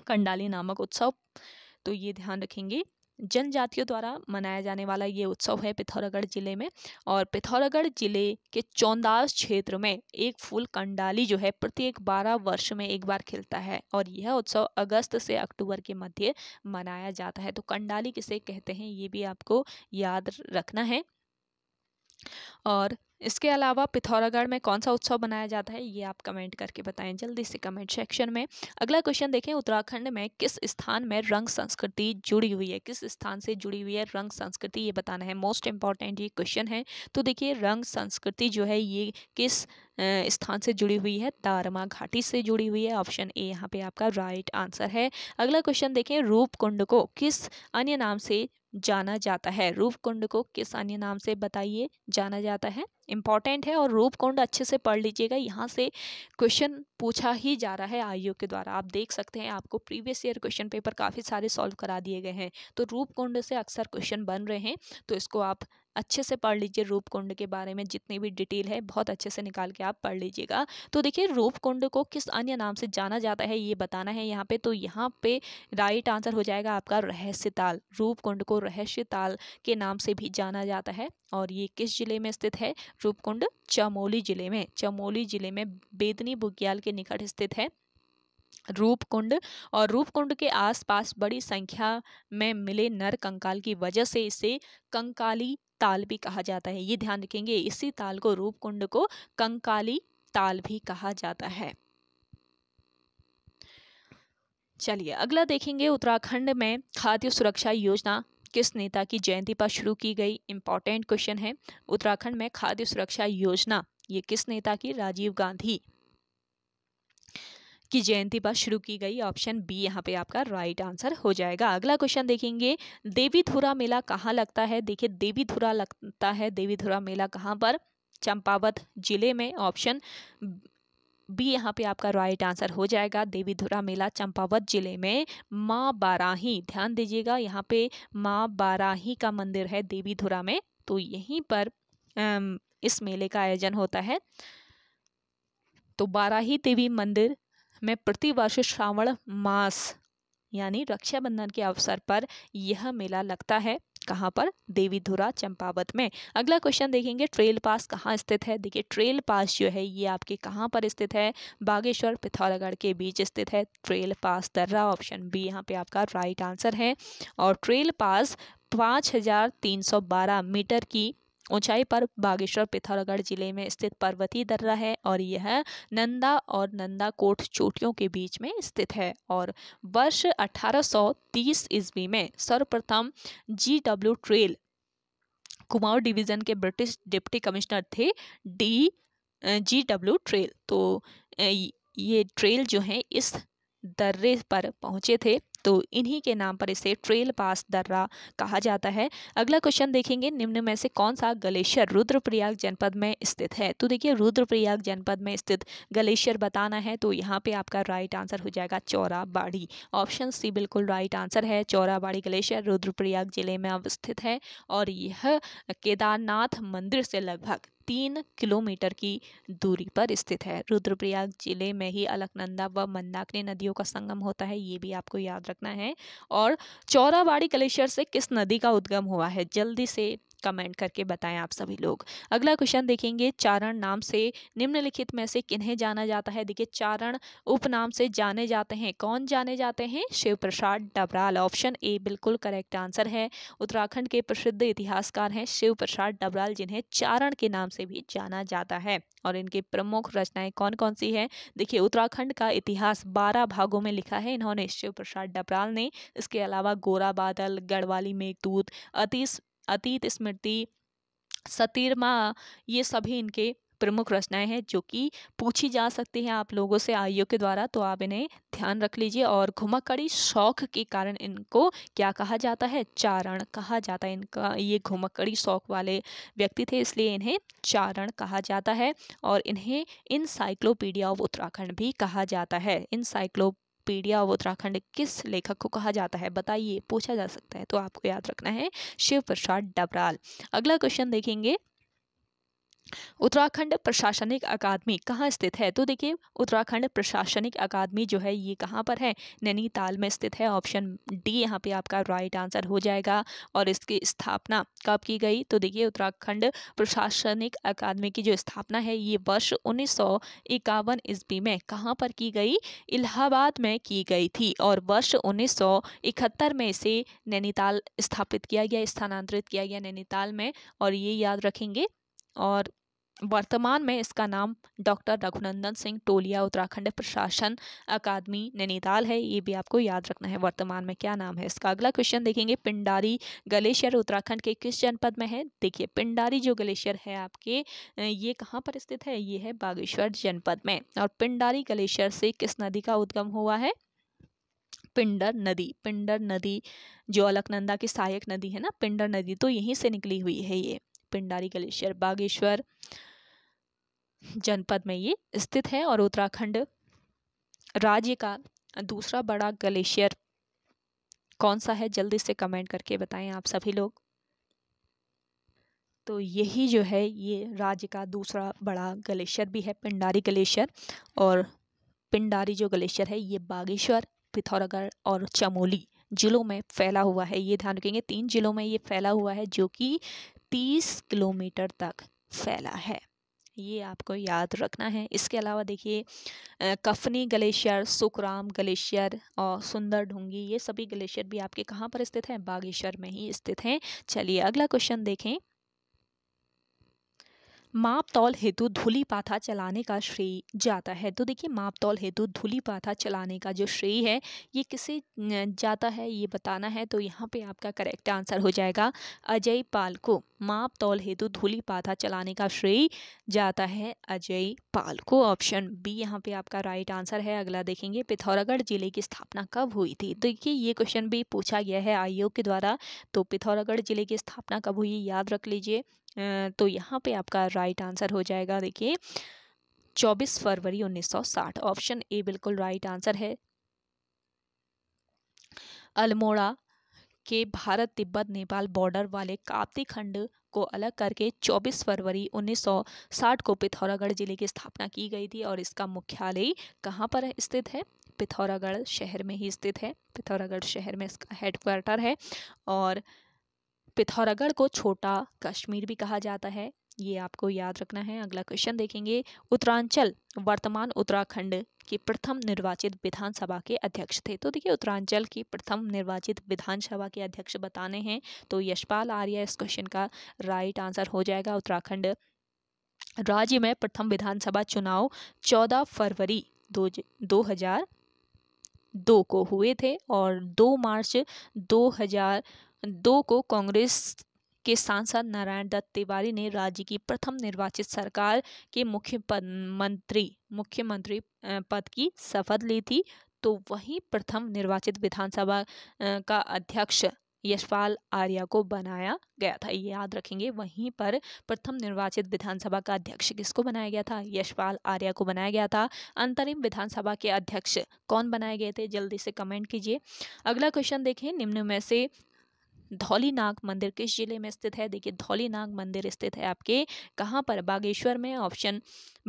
कंडाली नामक उत्सव तो ये ध्यान रखेंगे जनजातियों द्वारा मनाया जाने वाला ये उत्सव है पिथौरागढ़ ज़िले में और पिथौरागढ़ ज़िले के चौंदास क्षेत्र में एक फूल कंडाली जो है प्रत्येक बारह वर्ष में एक बार खिलता है और यह उत्सव अगस्त से अक्टूबर के मध्य मनाया जाता है तो कंडाली किसे कहते हैं ये भी आपको याद रखना है और इसके अलावा पिथौरागढ़ में कौन सा उत्सव मनाया जाता है ये आप कमेंट करके बताएं जल्दी से कमेंट सेक्शन में अगला क्वेश्चन देखें उत्तराखंड में किस स्थान में रंग संस्कृति जुड़ी हुई है किस स्थान से जुड़ी हुई है रंग संस्कृति ये बताना है मोस्ट इम्पॉर्टेंट ये क्वेश्चन है तो देखिए रंग संस्कृति जो है ये किस स्थान से जुड़ी हुई है दारमा घाटी से जुड़ी हुई है ऑप्शन ए यहाँ पे आपका राइट आंसर है अगला क्वेश्चन देखें रूप कुंड को किस अन्य नाम से जाना जाता है रूप कुंड को किस अन्य नाम से बताइए जाना जाता है इम्पॉर्टेंट है और रूप कुंड अच्छे से पढ़ लीजिएगा यहाँ से क्वेश्चन पूछा ही जा रहा है आयोग के द्वारा आप देख सकते हैं आपको प्रीवियस ईयर क्वेश्चन पेपर काफ़ी सारे सॉल्व करा दिए गए हैं तो रूप कुंड से अक्सर क्वेश्चन बन रहे हैं तो इसको आप अच्छे से पढ़ लीजिए रूप कुंड के बारे में जितनी भी डिटेल है बहुत अच्छे से निकाल के आप पढ़ लीजिएगा तो देखिए रूप कुंड को किस अन्य नाम से जाना जाता है ये बताना है यहाँ पे तो यहाँ पे राइट आंसर हो जाएगा आपका रहस्य ताल रूप कुंड को रहस्य ताल के नाम से भी जाना जाता है और ये किस जिले में स्थित है रूपकुंड चमोली जिले में चमोली जिले में बेदनी बुग्याल के निकट स्थित है रूपकुंड और रूपकुंड के आसपास बड़ी संख्या में मिले नर कंकाल की वजह से इसे कंकाली ताल भी कहा जाता है ये ध्यान रखेंगे इसी ताल को रूपकुंड को कंकाली ताल भी कहा जाता है चलिए अगला देखेंगे उत्तराखंड में खाद्य सुरक्षा योजना किस नेता की जयंती पर शुरू की गई इंपॉर्टेंट क्वेश्चन है उत्तराखंड में खाद्य सुरक्षा योजना ये किस नेता की राजीव गांधी की जयंती पर शुरू की गई ऑप्शन बी यहाँ पे आपका राइट आंसर हो जाएगा अगला क्वेश्चन देखेंगे देवीधुरा मेला कहाँ लगता है देखिए धुरा लगता है देवीधुरा मेला कहाँ पर चंपावत जिले में ऑप्शन बी यहाँ पे आपका राइट आंसर हो जाएगा देवीधुरा मेला चंपावत जिले में माँ बाराही ध्यान दीजिएगा यहाँ पे माँ बाराही का मंदिर है देवी धुरा में तो यहीं पर इस मेले का आयोजन होता है तो बाराही देवी मंदिर में प्रतिवर्ष श्रावण मास यानी रक्षाबंधन के अवसर पर यह मेला लगता है कहाँ पर देवीधुरा चंपावत में अगला क्वेश्चन देखेंगे ट्रेल पास कहाँ स्थित है देखिए ट्रेल पास जो है ये आपके कहाँ पर स्थित है बागेश्वर पिथौरागढ़ के बीच स्थित है ट्रेल पास दर्रा ऑप्शन बी यहाँ पे आपका राइट आंसर है और ट्रेल पास पाँच हज़ार तीन सौ बारह मीटर की ऊंचाई पर बागेश्वर पिथौरागढ़ जिले में स्थित पर्वतीय दर्रा है और यह नंदा और नंदा कोट चोटियों के बीच में स्थित है और वर्ष 1830 ईस्वी में सर्वप्रथम G W Traill Kumaon division के ब्रिटिश डिप्टी कमिश्नर थे डी जी डब्ल्यू ट्रेल तो ये ट्रेल जो है इस दर्रे पर पहुंचे थे तो इन्हीं के नाम पर इसे ट्रेल पास दर्रा कहा जाता है अगला क्वेश्चन देखेंगे निम्न में से कौन सा ग्लेशियर रुद्रप्रयाग जनपद में स्थित है तो देखिए रुद्रप्रयाग जनपद में स्थित ग्लेशियर बताना है तो यहाँ पे आपका राइट आंसर हो जाएगा चौराबाड़ी ऑप्शन सी बिल्कुल राइट आंसर है चौराबाड़ी ग्लेशियर रुद्रप्रयाग जिले में अवस्थित है और यह केदारनाथ मंदिर से लगभग तीन किलोमीटर की दूरी पर स्थित है रुद्रप्रयाग जिले में ही अलकनंदा व मंदाकिनी नदियों का संगम होता है ये भी आपको याद रखना है और चौराबाड़ी ग्लेशियर से किस नदी का उद्गम हुआ है जल्दी से कमेंट करके बताएं आप सभी लोग अगला क्वेश्चन देखेंगे चारण नाम से निम्नलिखित में से किन्हें जाना जाता है देखिए चारण उपनाम से जाने जाते हैं कौन जाने जाते हैं शिव प्रसाद डबराल ऑप्शन ए बिल्कुल करेक्ट आंसर है उत्तराखंड के प्रसिद्ध इतिहासकार हैं शिव प्रसाद डबराल जिन्हें चारण के नाम से भी जाना जाता है और इनकी प्रमुख रचनाएं कौन कौन सी है देखिए उत्तराखंड का इतिहास बारह भागों में लिखा है इन्होंने शिव प्रसाद डबराल ने इसके अलावा गोरा बादल गढ़वाली मेघदूत अतीस अतीत स्मृति सतीर्मा ये सभी इनके प्रमुख रचनाएं हैं जो कि पूछी जा सकती हैं आप लोगों से आयु के द्वारा तो आप इन्हें ध्यान रख लीजिए और घुमक्कड़ी शौक के कारण इनको क्या कहा जाता है चारण कहा जाता है इनका ये घुमक्कड़ी शौक वाले व्यक्ति थे इसलिए इन्हें चारण कहा जाता है और इन्हें इनसाइक्लोपीडिया ऑफ उत्तराखंड भी कहा जाता है इनसाइक्लो पीडिया ऑफ उत्तराखंड किस लेखक को कहा जाता है बताइए पूछा जा सकता है तो आपको याद रखना है शिव प्रसाद डबराल अगला क्वेश्चन देखेंगे उत्तराखंड प्रशासनिक अकादमी कहाँ स्थित है तो देखिए उत्तराखंड प्रशासनिक अकादमी जो है ये कहाँ पर है नैनीताल में स्थित है ऑप्शन डी यहाँ पे आपका राइट आंसर हो जाएगा और इसकी स्थापना कब की गई तो देखिए उत्तराखंड प्रशासनिक अकादमी की जो स्थापना है ये वर्ष उन्नीस सौ इक्यावन ईस्वी में कहाँ पर की गई इलाहाबाद में की गई थी और वर्ष उन्नीस में इसे नैनीताल स्थापित किया गया स्थानांतरित किया गया नैनीताल में और ये याद रखेंगे और वर्तमान में इसका नाम डॉक्टर रघुनंदन सिंह टोलिया उत्तराखंड प्रशासन अकादमी नैनीताल है ये भी आपको याद रखना है वर्तमान में क्या नाम है इसका अगला क्वेश्चन देखेंगे पिंडारी ग्लेशियर उत्तराखंड के किस जनपद में है देखिए पिंडारी जो ग्लेशियर है आपके ये कहाँ पर स्थित है ये है बागेश्वर जनपद में और पिंडारी ग्लेशियर से किस नदी का उद्गम हुआ है पिंडर नदी पिंडर नदी जो अलकनंदा की सहायक नदी है ना पिंडर नदी तो यहीं से निकली हुई है ये पिंडारी ग्लेशियर बागेश्वर जनपद में ये स्थित है और उत्तराखंड राज्य का दूसरा बड़ा ग्लेशियर कौन सा है जल्दी से कमेंट करके बताएं आप सभी लोग तो यही जो है ये राज्य का दूसरा बड़ा ग्लेशियर भी है पिंडारी ग्लेशियर और पिंडारी जो ग्लेशियर है ये बागेश्वर पिथौरागढ़ और चमोली जिलों में फैला हुआ है ये ध्यान रखेंगे तीन जिलों में ये फैला हुआ है जो कि तीस किलोमीटर तक फैला है ये आपको याद रखना है इसके अलावा देखिए कफनी ग्लेशियर सुखराम ग्लेशियर और सुंदर ढूंगी ये सभी ग्लेशियर भी आपके कहाँ पर स्थित हैं बागेश्वर में ही स्थित हैं चलिए अगला क्वेश्चन देखें माप तौल हेतु धूली पाथा चलाने का श्रेय जाता है तो देखिए माप तौल हेतु धूली पाथा चलाने का जो श्रेय है ये किसे जाता है ये बताना है तो यहाँ पे आपका करेक्ट आंसर हो जाएगा अजय पाल को माप तौल हेतु धूली पाथा चलाने का श्रेय जाता है अजय पाल को ऑप्शन बी यहाँ पे आपका राइट आंसर है अगला देखेंगे पिथौरागढ़ जिले की स्थापना कब हुई थी तो देखिए ये क्वेश्चन भी पूछा गया है आयोग के द्वारा तो पिथौरागढ़ जिले की स्थापना कब हुई याद रख लीजिए तो यहाँ पे आपका राइट आंसर हो जाएगा देखिए चौबीस फरवरी 1960 ऑप्शन ए बिल्कुल राइट आंसर है अल्मोड़ा के भारत तिब्बत नेपाल बॉर्डर वाले काप्ती खंड को अलग करके 24 फरवरी 1960 को पिथौरागढ़ जिले की स्थापना की गई थी और इसका मुख्यालय कहाँ पर स्थित है पिथौरागढ़ शहर में ही स्थित है पिथौरागढ़ शहर में इसका हेडक्वार्टर है और पिथौरागढ़ को छोटा कश्मीर भी कहा जाता है ये आपको याद रखना है अगला क्वेश्चन देखेंगे उत्तरांचल वर्तमान उत्तराखंड के प्रथम निर्वाचित विधानसभा के अध्यक्ष थे तो देखिए उत्तरांचल की प्रथम निर्वाचित विधानसभा के अध्यक्ष बताने हैं तो यशपाल आर्य इस क्वेश्चन का राइट आंसर हो जाएगा उत्तराखंड राज्य में प्रथम विधानसभा चुनाव चौदह फरवरी दो, दो हजार दो को हुए थे और दो मार्च हजार दो को कांग्रेस के सांसद नारायण दत्त तिवारी ने राज्य की प्रथम निर्वाचित सरकार के मुख्य पद मंत्री मुख्यमंत्री पद की शपथ ली थी तो वहीं प्रथम निर्वाचित विधानसभा का अध्यक्ष यशपाल आर्या को बनाया गया था ये याद रखेंगे वहीं पर प्रथम निर्वाचित विधानसभा का अध्यक्ष किसको बनाया गया था यशपाल आर्या को बनाया गया था अंतरिम विधानसभा के अध्यक्ष कौन बनाए गए थे जल्दी से कमेंट कीजिए अगला क्वेश्चन देखें निम्न में से धौलीनाग मंदिर किस जिले में स्थित है देखिए धौलीनाग मंदिर स्थित है आपके कहाँ पर बागेश्वर में ऑप्शन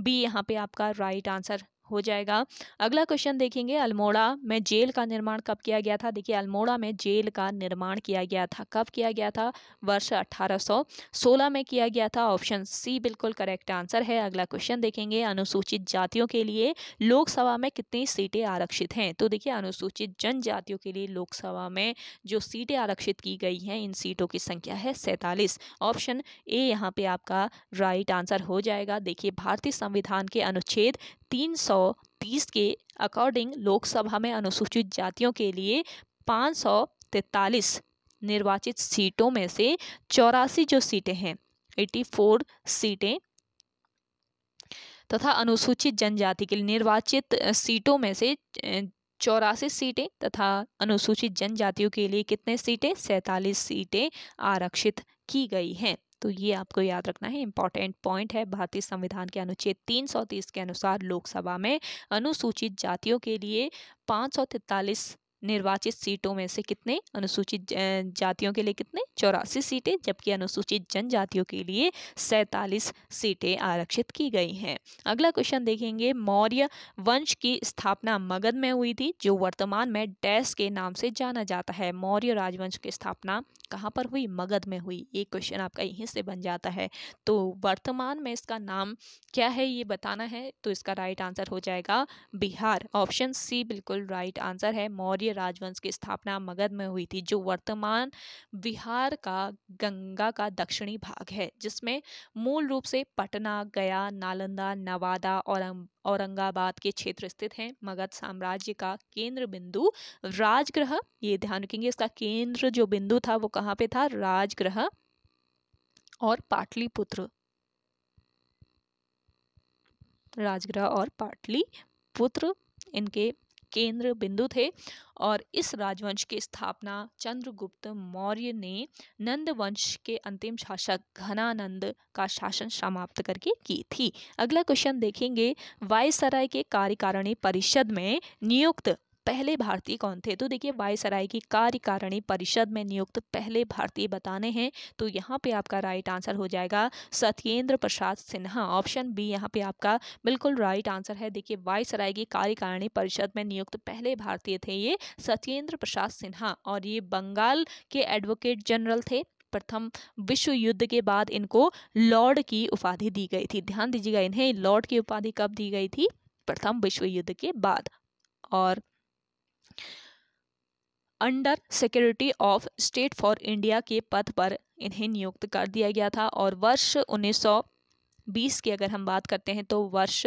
बी यहाँ पे आपका राइट आंसर हो जाएगा अगला क्वेश्चन देखेंगे अल्मोड़ा में जेल का निर्माण कब किया गया था देखिए अल्मोड़ा में जेल का निर्माण किया गया था कब किया गया था वर्ष 1816 में किया गया था ऑप्शन सी बिल्कुल करेक्ट आंसर है अगला क्वेश्चन देखेंगे अनुसूचित जातियों के लिए लोकसभा में कितनी सीटें आरक्षित हैं तो देखिए अनुसूचित जनजातियों के लिए लोकसभा में जो सीटें आरक्षित की गई हैं इन सीटों की संख्या है सैंतालीस ऑप्शन ए यहाँ पे आपका राइट आंसर हो जाएगा देखिए भारतीय संविधान के अनुच्छेद तीन सौ तीस के अकॉर्डिंग लोकसभा में अनुसूचित जातियों के लिए पाँच सौ तैतालीस निर्वाचित सीटों में से चौरासी जो सीटें हैं एटी फोर सीटें तथा अनुसूचित जनजाति के लिए निर्वाचित सीटों में से चौरासी सीटें तथा अनुसूचित जनजातियों के लिए कितने सीटें सैंतालीस सीटें आरक्षित की गई हैं तो ये आपको याद रखना है इंपॉर्टेंट पॉइंट है भारतीय संविधान के अनुच्छेद 330 के अनुसार लोकसभा में अनुसूचित जातियों के लिए पाँच निर्वाचित सीटों में से कितने अनुसूचित जातियों के लिए कितने चौरासी सीटें जबकि अनुसूचित जनजातियों के लिए सैंतालीस सीटें आरक्षित की गई हैं अगला क्वेश्चन देखेंगे मौर्य वंश की स्थापना मगध में हुई थी जो वर्तमान में डैश के नाम से जाना जाता है मौर्य राजवंश की स्थापना कहाँ पर हुई मगध में हुई ये क्वेश्चन आपका यहीं से बन जाता है तो वर्तमान में इसका नाम क्या है ये बताना है तो इसका राइट आंसर हो जाएगा बिहार ऑप्शन सी बिल्कुल राइट आंसर है मौर्य मौर्य राजवंश की स्थापना मगध में हुई थी जो वर्तमान बिहार का गंगा का दक्षिणी भाग है जिसमें मूल रूप से पटना गया नालंदा नवादा और औरंगाबाद के क्षेत्र स्थित हैं मगध साम्राज्य का केंद्र बिंदु राजग्रह ये ध्यान रखेंगे इसका केंद्र जो बिंदु था वो कहाँ पे था राजग्रह और पाटलिपुत्र राजग्रह और पाटलिपुत्र इनके केंद्र बिंदु थे और इस राजवंश की स्थापना चंद्रगुप्त मौर्य ने नंद वंश के अंतिम शासक घनानंद का शासन समाप्त करके की थी अगला क्वेश्चन देखेंगे वायसराय के कार्यकारिणी परिषद में नियुक्त पहले भारतीय कौन थे तो देखिए वायसराय की कार्यकारिणी परिषद में नियुक्त पहले भारतीय बताने हैं तो यहाँ पे आपका राइट आंसर हो जाएगा सत्येंद्र प्रसाद सिन्हा ऑप्शन बी यहाँ पे आपका बिल्कुल राइट आंसर है देखिए वायसराय की कार्यकारिणी परिषद में नियुक्त पहले भारतीय थे ये सत्येंद्र प्रसाद सिन्हा और ये बंगाल के एडवोकेट जनरल थे प्रथम विश्व युद्ध के बाद इनको लॉर्ड की उपाधि दी गई थी ध्यान दीजिएगा इन्हें लॉर्ड की उपाधि कब दी गई थी प्रथम विश्व युद्ध के बाद और under security of state for India के पद पर इन्हें नियुक्त कर दिया गया था और वर्ष 1920 की अगर हम बात करते हैं तो वर्ष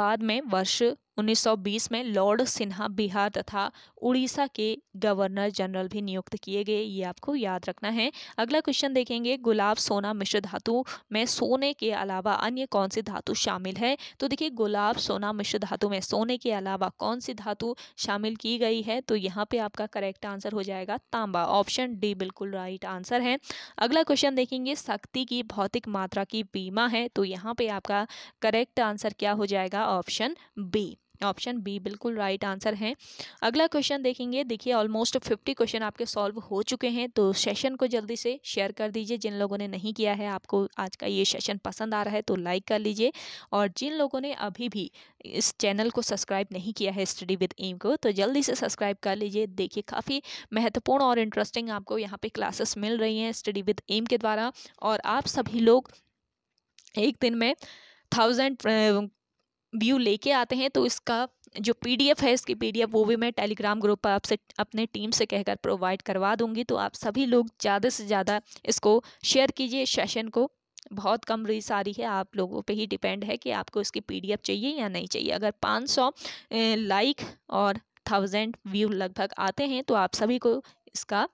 बाद में वर्ष 1920 में लॉर्ड सिन्हा बिहार तथा उड़ीसा के गवर्नर जनरल भी नियुक्त किए गए ये आपको याद रखना है अगला क्वेश्चन देखेंगे गुलाब सोना मिश्र धातु में सोने के अलावा अन्य कौन सी धातु शामिल है तो देखिए गुलाब सोना मिश्र धातु में सोने के अलावा कौन सी धातु शामिल की गई है तो यहाँ पे आपका करेक्ट आंसर हो जाएगा तांबा ऑप्शन डी बिल्कुल राइट आंसर है अगला क्वेश्चन देखेंगे शक्ति की भौतिक मात्रा की बीमा है तो यहाँ पे आपका करेक्ट आंसर क्या हो जाएगा ऑप्शन बी ऑप्शन बी बिल्कुल राइट आंसर है अगला क्वेश्चन देखेंगे देखिए ऑलमोस्ट फिफ्टी क्वेश्चन आपके सॉल्व हो चुके हैं तो सेशन को जल्दी से शेयर कर दीजिए जिन लोगों ने नहीं किया है आपको आज का ये सेशन पसंद आ रहा है तो लाइक कर लीजिए और जिन लोगों ने अभी भी इस चैनल को सब्सक्राइब नहीं किया है स्टडी विद एम को तो जल्दी से सब्सक्राइब कर लीजिए देखिए काफ़ी महत्वपूर्ण और इंटरेस्टिंग आपको यहाँ पे क्लासेस मिल रही हैं स्टडी विद एम के द्वारा और आप सभी लोग एक दिन में थाउजेंड व्यू लेके आते हैं तो इसका जो पीडीएफ है इसकी पीडीएफ वो भी मैं टेलीग्राम ग्रुप पर आपसे अपने टीम से कहकर प्रोवाइड करवा दूंगी तो आप सभी लोग ज़्यादा से ज़्यादा इसको शेयर कीजिए सेशन को बहुत कम रीस आ रही है आप लोगों पे ही डिपेंड है कि आपको इसकी पीडीएफ चाहिए या नहीं चाहिए अगर 500 लाइक और थाउजेंड व्यू लगभग आते हैं तो आप सभी को इसका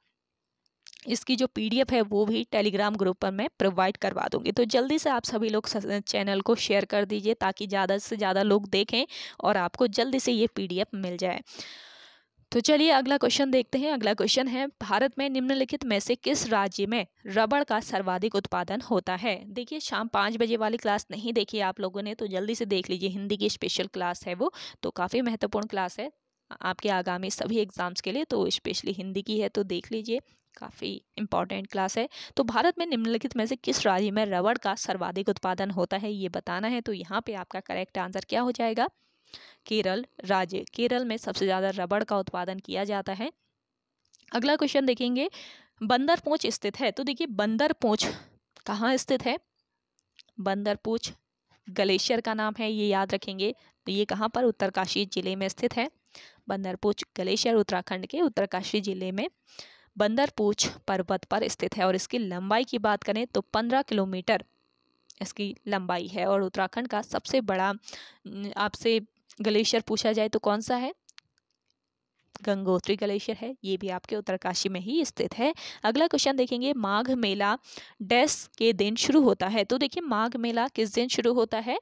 इसकी जो पीडीएफ है वो भी टेलीग्राम ग्रुप पर मैं प्रोवाइड करवा दूंगी तो जल्दी से आप सभी लोग चैनल को शेयर कर दीजिए ताकि ज़्यादा से ज़्यादा लोग देखें और आपको जल्दी से ये पीडीएफ मिल जाए तो चलिए अगला क्वेश्चन देखते हैं अगला क्वेश्चन है भारत में निम्नलिखित में से किस राज्य में रबड़ का सर्वाधिक उत्पादन होता है देखिए शाम पाँच बजे वाली क्लास नहीं देखी आप लोगों ने तो जल्दी से देख लीजिए हिंदी की स्पेशल क्लास है वो तो काफ़ी महत्वपूर्ण क्लास है आपके आगामी सभी एग्ज़ाम्स के लिए तो स्पेशली हिंदी की है तो देख लीजिए काफ़ी इंपॉर्टेंट क्लास है तो भारत में निम्नलिखित में से किस राज्य में रबड़ का सर्वाधिक उत्पादन होता है ये बताना है तो यहाँ पे आपका करेक्ट आंसर क्या हो जाएगा केरल राज्य केरल में सबसे ज़्यादा रबड़ का उत्पादन किया जाता है अगला क्वेश्चन देखेंगे बंदरपोच स्थित है तो देखिए बंदरपोच कहाँ स्थित है पूछ ग्लेशियर का नाम है ये याद रखेंगे तो ये कहाँ पर उत्तरकाशी जिले में स्थित है बंदरपूच ग्लेशियर उत्तराखंड के उत्तरकाशी जिले में बंदरपूछ पर्वत पर स्थित है और इसकी लंबाई की बात करें तो पंद्रह किलोमीटर इसकी लंबाई है और उत्तराखंड का सबसे बड़ा आपसे ग्लेशियर पूछा जाए तो कौन सा है गंगोत्री ग्लेशियर है ये भी आपके उत्तरकाशी में ही स्थित है अगला क्वेश्चन देखेंगे माघ मेला डेस के दिन शुरू होता है तो देखिए माघ मेला किस दिन शुरू होता है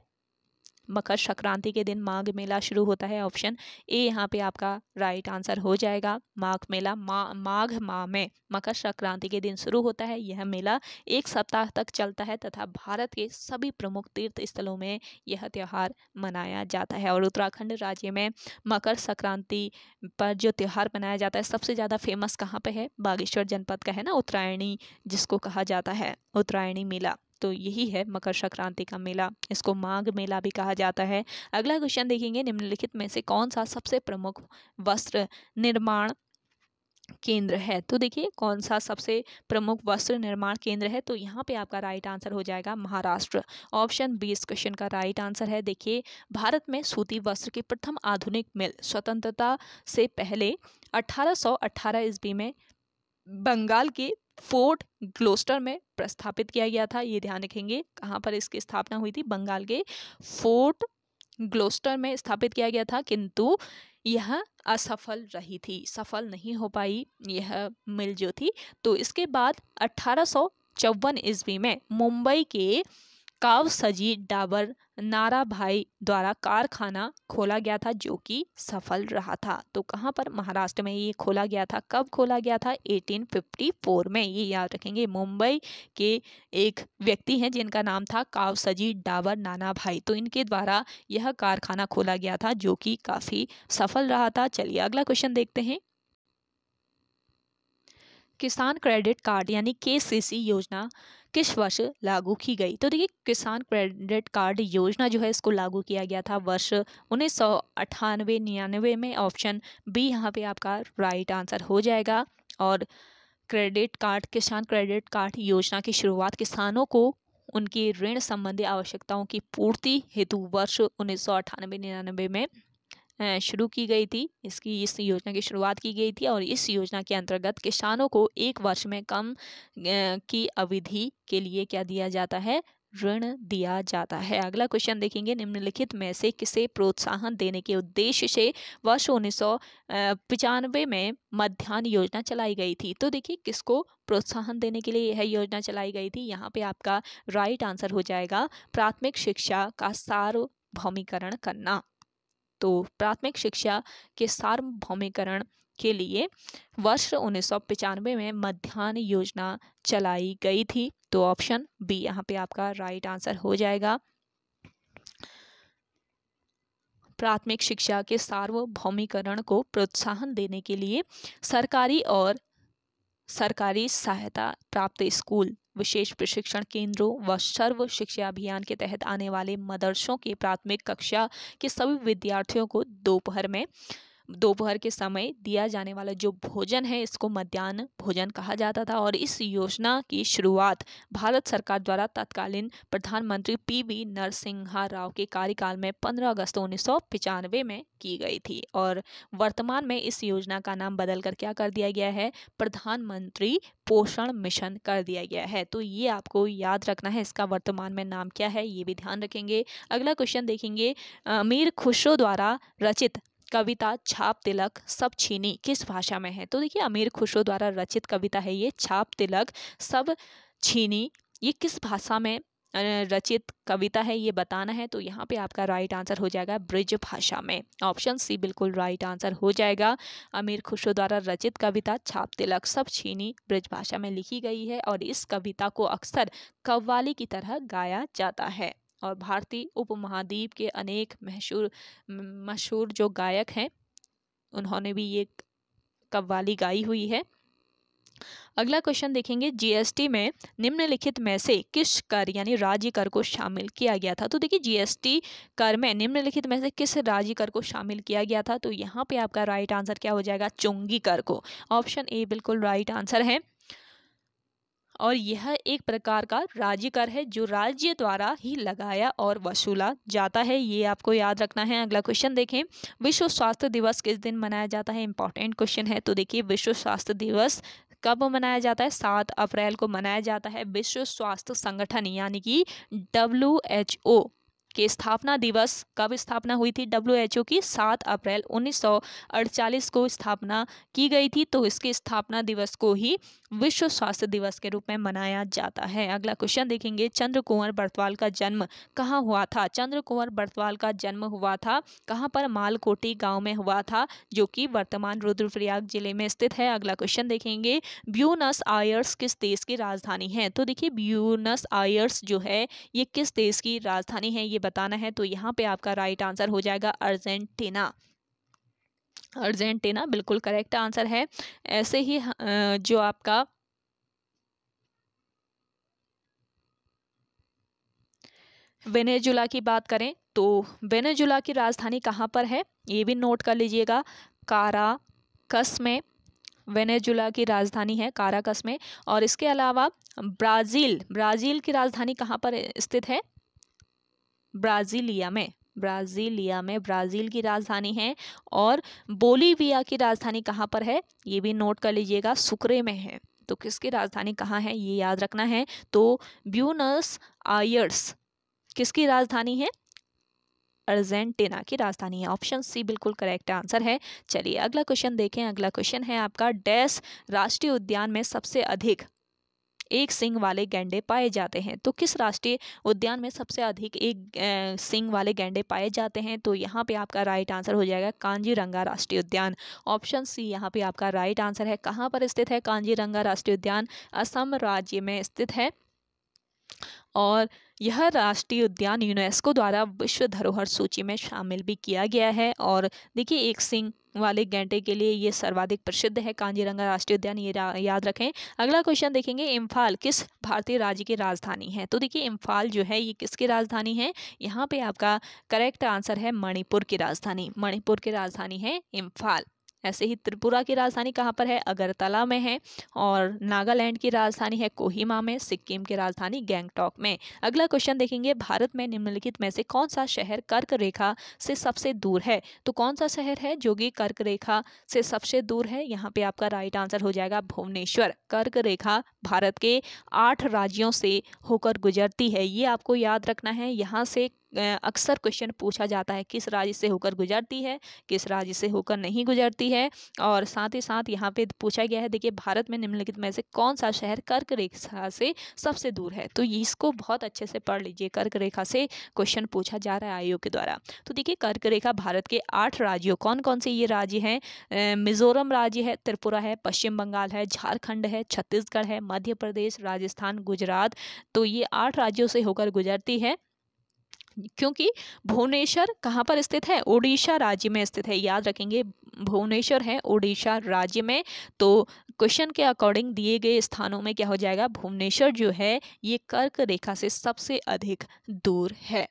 मकर संक्रांति के दिन माघ मेला शुरू होता है ऑप्शन ए यहाँ पे आपका राइट आंसर हो जाएगा माघ मेला मा, माघ माह में मकर संक्रांति के दिन शुरू होता है यह मेला एक सप्ताह तक चलता है तथा भारत के सभी प्रमुख तीर्थ स्थलों में यह त्यौहार मनाया जाता है और उत्तराखंड राज्य में मकर संक्रांति पर जो त्यौहार मनाया जाता है सबसे ज़्यादा फेमस कहाँ पर है बागेश्वर जनपद का है ना उत्तरायणी जिसको कहा जाता है उत्तरायणी मेला तो यही है मकर संक्रांति का मेला इसको माघ मेला भी कहा जाता है अगला क्वेश्चन देखेंगे निम्नलिखित में से कौन सा सबसे प्रमुख वस्त्र निर्माण केंद्र है तो देखिए कौन सा सबसे प्रमुख वस्त्र निर्माण केंद्र है तो यहाँ पे आपका राइट आंसर हो जाएगा महाराष्ट्र ऑप्शन बी इस क्वेश्चन का राइट आंसर है देखिए भारत में सूती वस्त्र के प्रथम आधुनिक मिल स्वतंत्रता से पहले 1818 सौ ईस्वी में बंगाल के फोर्ट ग्लोस्टर में प्रस्थापित किया गया था ये ध्यान रखेंगे कहाँ पर इसकी स्थापना हुई थी बंगाल के फोर्ट ग्लोस्टर में स्थापित किया गया था किंतु यह असफल रही थी सफल नहीं हो पाई यह मिल जो थी तो इसके बाद अट्ठारह सौ चौवन ईस्वी में मुंबई के काव सजी डाबर नारा भाई द्वारा कारखाना खोला गया था जो कि सफल रहा था तो कहाँ पर महाराष्ट्र में ये खोला गया था कब खोला गया था 1854 में ये याद रखेंगे मुंबई के एक व्यक्ति हैं जिनका नाम था काव सजी डाबर नाना भाई तो इनके द्वारा यह कारखाना खोला गया था जो कि काफ़ी सफल रहा था चलिए अगला क्वेश्चन देखते हैं किसान क्रेडिट कार्ड यानी के योजना किस वर्ष लागू की गई तो देखिए किसान क्रेडिट कार्ड योजना जो है इसको लागू किया गया था वर्ष उन्नीस सौ अट्ठानवे निन्यानवे में ऑप्शन बी यहाँ पे आपका राइट आंसर हो जाएगा और credit card Kisan credit card योजना की शुरुआत किसानों को उनकी ऋण संबंधी आवश्यकताओं की पूर्ति हेतु वर्ष उन्नीस सौ निन्यानवे में शुरू की गई थी इसकी इस योजना की शुरुआत की गई थी और इस योजना के अंतर्गत किसानों को एक वर्ष में कम की अवधि के लिए क्या दिया जाता है ऋण दिया जाता है अगला क्वेश्चन देखेंगे निम्नलिखित में से किसे प्रोत्साहन देने के उद्देश्य से वर्ष उन्नीस सौ में मध्यान्ह योजना चलाई गई थी तो देखिए किसको प्रोत्साहन देने के लिए यह योजना चलाई गई थी यहाँ पे आपका राइट आंसर हो जाएगा प्राथमिक शिक्षा का सार्वभौमिकरण करना तो प्राथमिक शिक्षा के सार्वभौमिकरण के लिए वर्ष उन्नीस में मध्यान्ह योजना चलाई गई थी तो ऑप्शन बी यहाँ पे आपका राइट आंसर हो जाएगा प्राथमिक शिक्षा के सार्वभौमिकरण को प्रोत्साहन देने के लिए सरकारी और सरकारी सहायता प्राप्त स्कूल विशेष प्रशिक्षण केंद्रों व सर्व शिक्षा अभियान के तहत आने वाले मदरसों के प्राथमिक कक्षा के सभी विद्यार्थियों को दोपहर में दोपहर के समय दिया जाने वाला जो भोजन है इसको मध्यान्ह भोजन कहा जाता था और इस योजना की शुरुआत भारत सरकार द्वारा तत्कालीन प्रधानमंत्री पी वी नरसिंहा राव के कार्यकाल में 15 अगस्त उन्नीस में की गई थी और वर्तमान में इस योजना का नाम बदलकर क्या कर दिया गया है प्रधानमंत्री पोषण मिशन कर दिया गया है तो ये आपको याद रखना है इसका वर्तमान में नाम क्या है ये भी ध्यान रखेंगे अगला क्वेश्चन देखेंगे अमीर खुशरो द्वारा रचित कविता छाप तिलक सब छीनी किस भाषा में है तो देखिए अमीर खुशरो द्वारा रचित कविता है ये छाप तिलक सब छीनी ये किस भाषा में रचित कविता है ये बताना है तो यहाँ पे आपका राइट आंसर हो जाएगा ब्रिज भाषा में ऑप्शन सी बिल्कुल राइट आंसर हो जाएगा अमीर खुशरो द्वारा रचित कविता छाप तिलक सब छीनी ब्रिज भाषा में लिखी गई है और इस कविता को अक्सर कव्वाली की तरह गाया जाता है और भारतीय उपमहाद्वीप के अनेक मशहूर मशहूर जो गायक हैं उन्होंने भी ये कव्वाली गाई हुई है अगला क्वेश्चन देखेंगे जीएसटी में निम्नलिखित में से किस कर यानी राज्य कर को शामिल किया गया था तो देखिए जीएसटी कर में निम्नलिखित में से किस राज्य कर को शामिल किया गया था तो यहाँ पे आपका राइट आंसर क्या हो जाएगा चुंगी कर को ऑप्शन ए बिल्कुल राइट आंसर है और यह एक प्रकार का राज्य कर है जो राज्य द्वारा ही लगाया और वसूला जाता है ये आपको याद रखना है अगला क्वेश्चन देखें विश्व स्वास्थ्य दिवस किस दिन मनाया जाता है इंपॉर्टेंट क्वेश्चन है तो देखिए विश्व स्वास्थ्य दिवस कब मनाया जाता है सात अप्रैल को मनाया जाता है विश्व स्वास्थ्य संगठन यानी कि डब्ल्यू एच ओ के स्थापना दिवस कब स्थापना हुई थी डब्ल्यू की सात अप्रैल अड़चालीस को स्थापना की गई थी तो इसके स्थापना दिवस को ही विश्व स्वास्थ्य दिवस के रूप में मनाया जाता है अगला क्वेश्चन देखेंगे चंद्र कुंवर बर्तवाल का जन्म कहाँ हुआ था चंद्र कुंवर बर्तवाल का जन्म हुआ था कहाँ पर मालकोटी गांव में हुआ था जो कि वर्तमान रुद्रप्रयाग जिले में स्थित है अगला क्वेश्चन देखेंगे ब्यूनस आयर्स किस देश की राजधानी है तो देखिए ब्यूनस आयर्स जो है ये किस देश की राजधानी है ये बताना है तो यहाँ पे आपका राइट आंसर हो जाएगा अर्जेंटीना अर्जेंटीना बिल्कुल करेक्ट आंसर है ऐसे ही जो आपका वेनेजुला की बात करें तो वेनेजुला की राजधानी कहाँ पर है ये भी नोट कर लीजिएगा कारा कस में वेनेजुला की राजधानी है काराकस में और इसके अलावा ब्राज़ील ब्राज़ील की राजधानी कहाँ पर स्थित है ब्राज़ीलिया में ब्राज़ीलिया में ब्राज़ील की राजधानी है और बोलीविया की राजधानी कहाँ पर है ये भी नोट कर लीजिएगा सुकरे में है तो किसकी राजधानी कहाँ है ये याद रखना है तो ब्यूनस आयर्स किसकी राजधानी है अर्जेंटीना की राजधानी है ऑप्शन सी बिल्कुल करेक्ट आंसर है चलिए अगला क्वेश्चन देखें अगला क्वेश्चन है आपका डैश राष्ट्रीय उद्यान में सबसे अधिक एक सिंग वाले गैंडे पाए जाते हैं तो किस राष्ट्रीय उद्यान में सबसे अधिक एक सिंग वाले गैंडे पाए जाते हैं तो यहाँ पे आपका राइट आंसर हो जाएगा कांजीरंगा राष्ट्रीय उद्यान ऑप्शन सी यहाँ पे आपका राइट आंसर है कहाँ पर स्थित है कांजीरंगा राष्ट्रीय उद्यान असम राज्य में स्थित है और यह राष्ट्रीय उद्यान यूनेस्को द्वारा विश्व धरोहर सूची में शामिल भी किया गया है और देखिए एक सिंह वाले घंटे के लिए ये सर्वाधिक प्रसिद्ध है कांजीरंगा राष्ट्रीय उद्यान ये याद रखें अगला क्वेश्चन देखेंगे इम्फाल किस भारतीय राज्य की राजधानी है तो देखिए इम्फाल जो है ये किसकी राजधानी है यहाँ पे आपका करेक्ट आंसर है मणिपुर की राजधानी मणिपुर की राजधानी है इम्फाल ऐसे ही त्रिपुरा की राजधानी कहाँ पर है अगरतला में है और नागालैंड की राजधानी है कोहिमा में सिक्किम की राजधानी गैंगटॉक में अगला क्वेश्चन देखेंगे भारत में निम्नलिखित में से कौन सा शहर कर्क रेखा से सबसे दूर है तो कौन सा शहर है जो कि कर्क रेखा से सबसे दूर है यहाँ पे आपका राइट आंसर हो जाएगा भुवनेश्वर कर्क रेखा भारत के आठ राज्यों से होकर गुजरती है ये आपको याद रखना है यहाँ से अक्सर क्वेश्चन पूछा जाता है किस राज्य से होकर गुजरती है किस राज्य से होकर नहीं गुजरती है और साथ ही साथ यहाँ पे पूछा गया है देखिए भारत में निम्नलिखित में से कौन सा शहर कर्क रेखा से सबसे दूर है तो इसको बहुत अच्छे से पढ़ लीजिए कर्क रेखा से क्वेश्चन पूछा जा रहा है आयोग के द्वारा तो देखिए कर्क रेखा भारत के आठ राज्यों कौन कौन से ये राज्य हैं मिजोरम राज्य है त्रिपुरा है पश्चिम बंगाल है झारखंड है छत्तीसगढ़ है मध्य प्रदेश राजस्थान गुजरात तो ये आठ राज्यों से होकर गुजरती है क्योंकि भुवनेश्वर कहाँ पर स्थित है उड़ीसा राज्य में स्थित है याद रखेंगे भुवनेश्वर है उड़ीसा राज्य में तो क्वेश्चन के अकॉर्डिंग दिए गए स्थानों में क्या हो जाएगा भुवनेश्वर जो है ये कर्क रेखा से सबसे अधिक दूर है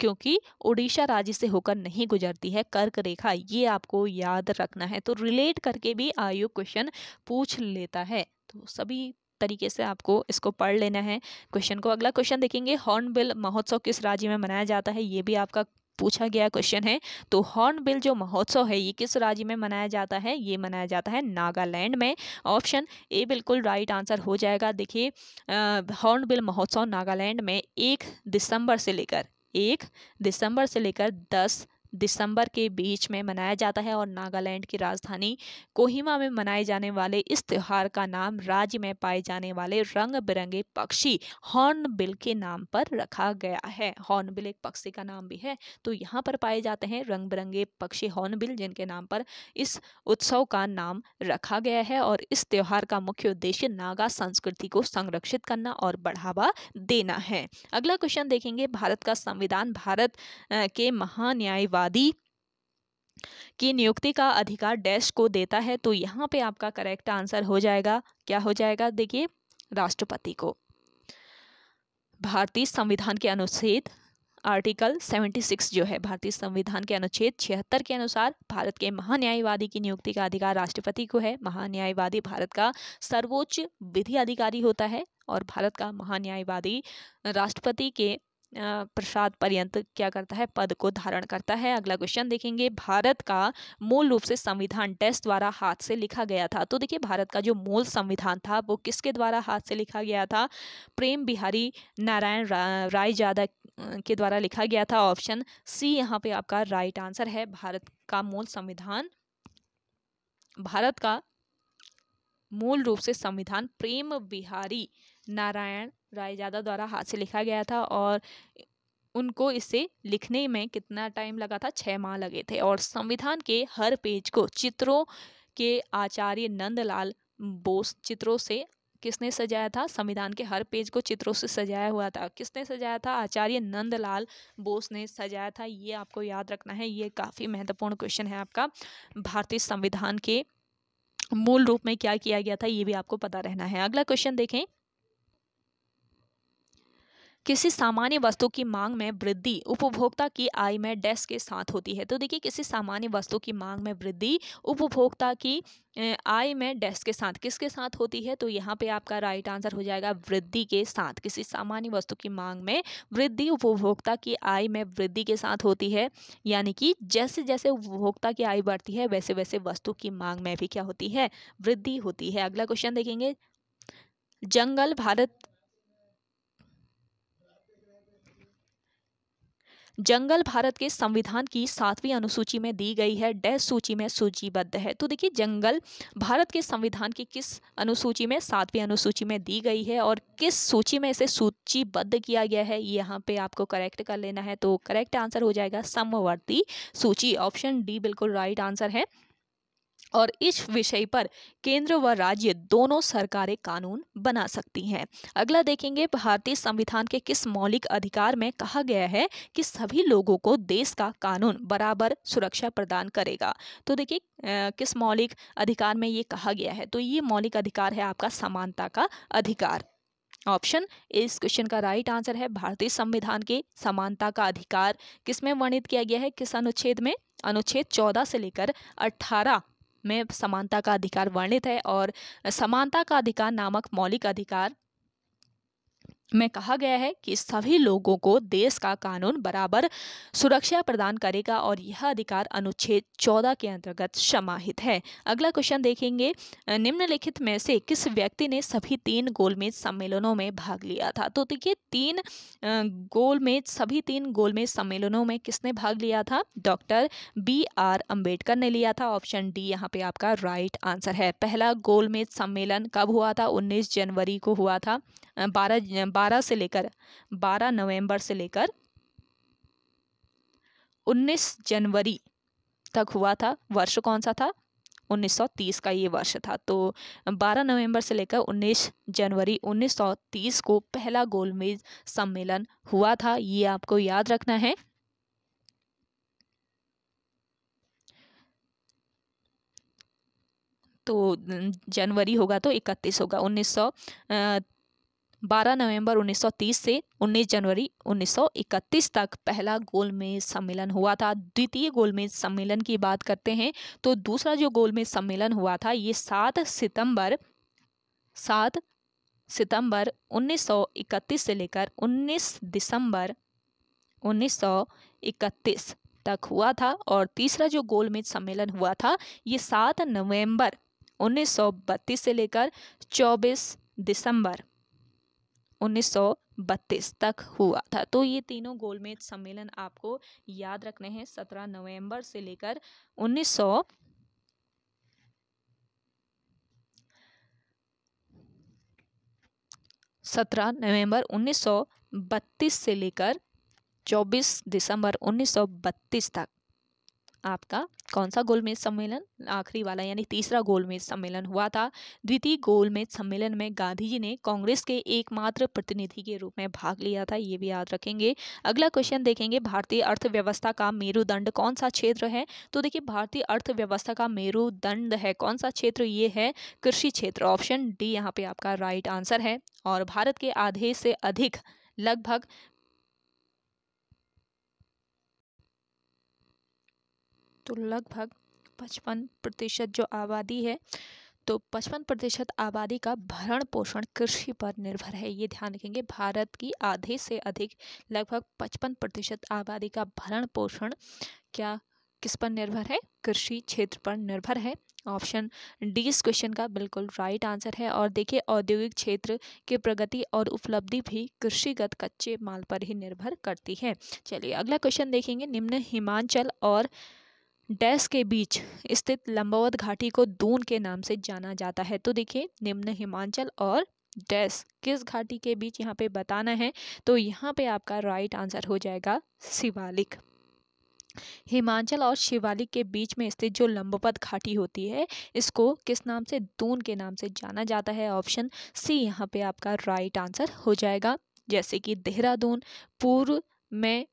क्योंकि उड़ीसा राज्य से होकर नहीं गुजरती है कर्क रेखा ये आपको याद रखना है तो रिलेट करके भी आयोग क्वेश्चन पूछ लेता है तो सभी तरीके से आपको इसको पढ़ लेना है क्वेश्चन को अगला क्वेश्चन देखेंगे हॉर्नबिल महोत्सव किस राज्य में मनाया जाता है ये भी आपका पूछा गया क्वेश्चन है तो हॉर्नबिल जो महोत्सव है ये किस राज्य में मनाया जाता है ये मनाया जाता है नागालैंड में ऑप्शन ए बिल्कुल राइट आंसर हो जाएगा देखिए हॉर्नबिल महोत्सव नागालैंड में एक दिसंबर से लेकर एक दिसंबर से लेकर दस दिसंबर के बीच में मनाया जाता है और नागालैंड की राजधानी कोहिमा में मनाए जाने वाले इस त्यौहार का नाम राज्य में पाए जाने वाले रंग बिरंगे पक्षी हॉर्नबिल के नाम पर रखा गया है हॉर्नबिल एक पक्षी का नाम भी है तो यहाँ पर पाए जाते हैं रंग बिरंगे पक्षी हॉर्नबिल जिनके नाम पर इस उत्सव का नाम रखा गया है और इस त्यौहार का मुख्य उद्देश्य नागा संस्कृति को संरक्षित करना और बढ़ावा देना है अगला क्वेश्चन देखेंगे भारत का संविधान भारत के महान्यायवाद आदि की नियुक्ति का अधिकार डैश को देता है तो यहाँ पे आपका करेक्ट आंसर हो जाएगा क्या हो जाएगा देखिए राष्ट्रपति को भारतीय संविधान के अनुच्छेद आर्टिकल 76 जो है भारतीय संविधान के अनुच्छेद छिहत्तर के अनुसार भारत के महान्यायवादी की नियुक्ति का अधिकार राष्ट्रपति को है महान्यायवादी भारत का सर्वोच्च विधि अधिकारी होता है और भारत का महान्यायवादी राष्ट्रपति के प्रसाद पर्यंत क्या करता है पद को धारण करता है अगला क्वेश्चन देखेंगे भारत का मूल रूप से संविधान टेस्ट द्वारा हाथ से लिखा गया था तो देखिए भारत का जो मूल संविधान था वो किसके द्वारा हाथ से लिखा गया था प्रेम बिहारी नारायण रा, राय जादा के द्वारा लिखा गया था ऑप्शन सी यहाँ पे आपका राइट आंसर है भारत का मूल संविधान भारत का मूल रूप से संविधान प्रेम बिहारी नारायण रायजादा द्वारा हाथ से लिखा गया था और उनको इसे लिखने में कितना टाइम लगा था छः माह लगे थे और संविधान के हर पेज को चित्रों के आचार्य नंदलाल बोस चित्रों से किसने सजाया था संविधान के हर पेज को चित्रों से सजाया हुआ था किसने सजाया था आचार्य नंदलाल बोस ने सजाया था ये आपको याद रखना है ये काफ़ी महत्वपूर्ण क्वेश्चन है आपका भारतीय संविधान के मूल रूप में क्या किया गया था ये भी आपको पता रहना है अगला क्वेश्चन देखें किसी सामान्य वस्तु की मांग में वृद्धि उपभोक्ता की आय में डैश के साथ होती है तो देखिए किसी सामान्य वस्तु की मांग में वृद्धि उपभोक्ता की आय में डैश के साथ किसके साथ होती है तो यहाँ पे आपका राइट आंसर हो जाएगा वृद्धि के साथ किसी सामान्य वस्तु की मांग में वृद्धि उपभोक्ता की आय में वृद्धि के साथ होती है यानी कि जैसे जैसे उपभोक्ता की आय बढ़ती है वैसे वैसे वस्तु की मांग में भी क्या होती है वृद्धि होती है अगला क्वेश्चन देखेंगे जंगल भारत जंगल भारत के संविधान की सातवीं अनुसूची में दी गई है डैश सूची में सूचीबद्ध है तो देखिए जंगल भारत के संविधान की किस अनुसूची में सातवीं अनुसूची में दी गई है और किस सूची में इसे सूचीबद्ध किया गया है यहाँ पे आपको करेक्ट कर लेना है तो करेक्ट आंसर हो जाएगा समवर्ती सूची ऑप्शन डी बिल्कुल राइट आंसर है और इस विषय पर केंद्र व राज्य दोनों सरकारें कानून बना सकती हैं अगला देखेंगे भारतीय संविधान के किस मौलिक अधिकार में कहा गया है कि सभी लोगों को देश का कानून बराबर सुरक्षा प्रदान करेगा तो देखिए किस मौलिक अधिकार में ये कहा गया है तो ये मौलिक अधिकार है आपका समानता का अधिकार ऑप्शन इस क्वेश्चन का राइट आंसर है भारतीय संविधान के समानता का अधिकार किसमें वर्णित किया गया है किस अनुच्छेद में अनुच्छेद 14 से लेकर में समानता का अधिकार वर्णित है और समानता का अधिकार नामक मौलिक अधिकार में कहा गया है कि सभी लोगों को देश का कानून बराबर सुरक्षा प्रदान करेगा और यह अधिकार अनुच्छेद चौदह के अंतर्गत समाहित है अगला क्वेश्चन देखेंगे निम्नलिखित में से किस व्यक्ति ने सभी तीन गोलमेज सम्मेलनों में भाग लिया था तो देखिए तीन गोलमेज सभी तीन गोलमेज सम्मेलनों में किसने भाग लिया था डॉक्टर बी आर अम्बेडकर ने लिया था ऑप्शन डी यहाँ पे आपका राइट आंसर है पहला गोलमेज सम्मेलन कब हुआ था उन्नीस जनवरी को हुआ था बारह बारह से लेकर बारह नवंबर से लेकर उन्नीस जनवरी तक हुआ था वर्ष कौन सा था 1930 का ये वर्ष था तो 12 नवंबर से लेकर 19 जनवरी 1930 को पहला गोलमेज सम्मेलन हुआ था ये आपको याद रखना है तो जनवरी होगा तो इकतीस होगा उन्नीस सौ 12 नवंबर 1930 से 19 जनवरी 1931 तक पहला गोलमेज सम्मेलन हुआ था द्वितीय गोलमेज सम्मेलन की बात करते हैं तो दूसरा जो गोलमेज सम्मेलन हुआ था ये 7 सितंबर 7 सितंबर 1931 से लेकर 19 दिसंबर 1931 तक हुआ था और तीसरा जो गोलमेज सम्मेलन हुआ था ये 7 नवंबर 1932 से लेकर 24 दिसंबर 1932 तक हुआ था तो ये तीनों गोलमेज सम्मेलन आपको याद रखने हैं 17 नवंबर से लेकर 1900 सत्रह नवंबर 1932 से लेकर 24 दिसंबर 1932 तक आपका कौन सा गोलमेज सम्मेलन आखिरी वाला यानी तीसरा गोलमेज सम्मेलन हुआ था द्वितीय गोलमेज सम्मेलन में गांधी जी ने कांग्रेस के एकमात्र प्रतिनिधि के रूप में भाग लिया था ये भी याद रखेंगे अगला क्वेश्चन देखेंगे भारतीय अर्थव्यवस्था का मेरुदंड कौन सा क्षेत्र है तो देखिए भारतीय अर्थव्यवस्था का मेरुदंड है कौन सा क्षेत्र ये है कृषि क्षेत्र ऑप्शन डी यहाँ पे आपका राइट आंसर है और भारत के आधे से अधिक लगभग तो लगभग पचपन प्रतिशत जो आबादी है तो पचपन प्रतिशत आबादी का भरण पोषण कृषि पर निर्भर है ये ध्यान रखेंगे भारत की आधे से अधिक लगभग पचपन प्रतिशत आबादी का भरण पोषण क्या किस पर निर्भर है कृषि क्षेत्र पर निर्भर है ऑप्शन डी इस क्वेश्चन का बिल्कुल राइट आंसर है और देखिए औद्योगिक क्षेत्र की प्रगति और उपलब्धि भी कृषिगत कच्चे माल पर ही निर्भर करती है चलिए अगला क्वेश्चन देखेंगे निम्न हिमाचल और डैश के बीच स्थित लंबावत घाटी को दून के नाम से जाना जाता है तो देखिए निम्न हिमाचल और डैश किस घाटी के बीच यहाँ पे बताना है तो यहाँ पे आपका राइट आंसर हो जाएगा शिवालिक हिमाचल और शिवालिक के बीच में स्थित जो लंबवत घाटी होती है इसको किस नाम से दून के नाम से जाना जाता है ऑप्शन सी यहाँ पे आपका राइट आंसर हो जाएगा जैसे कि देहरादून पूर्व में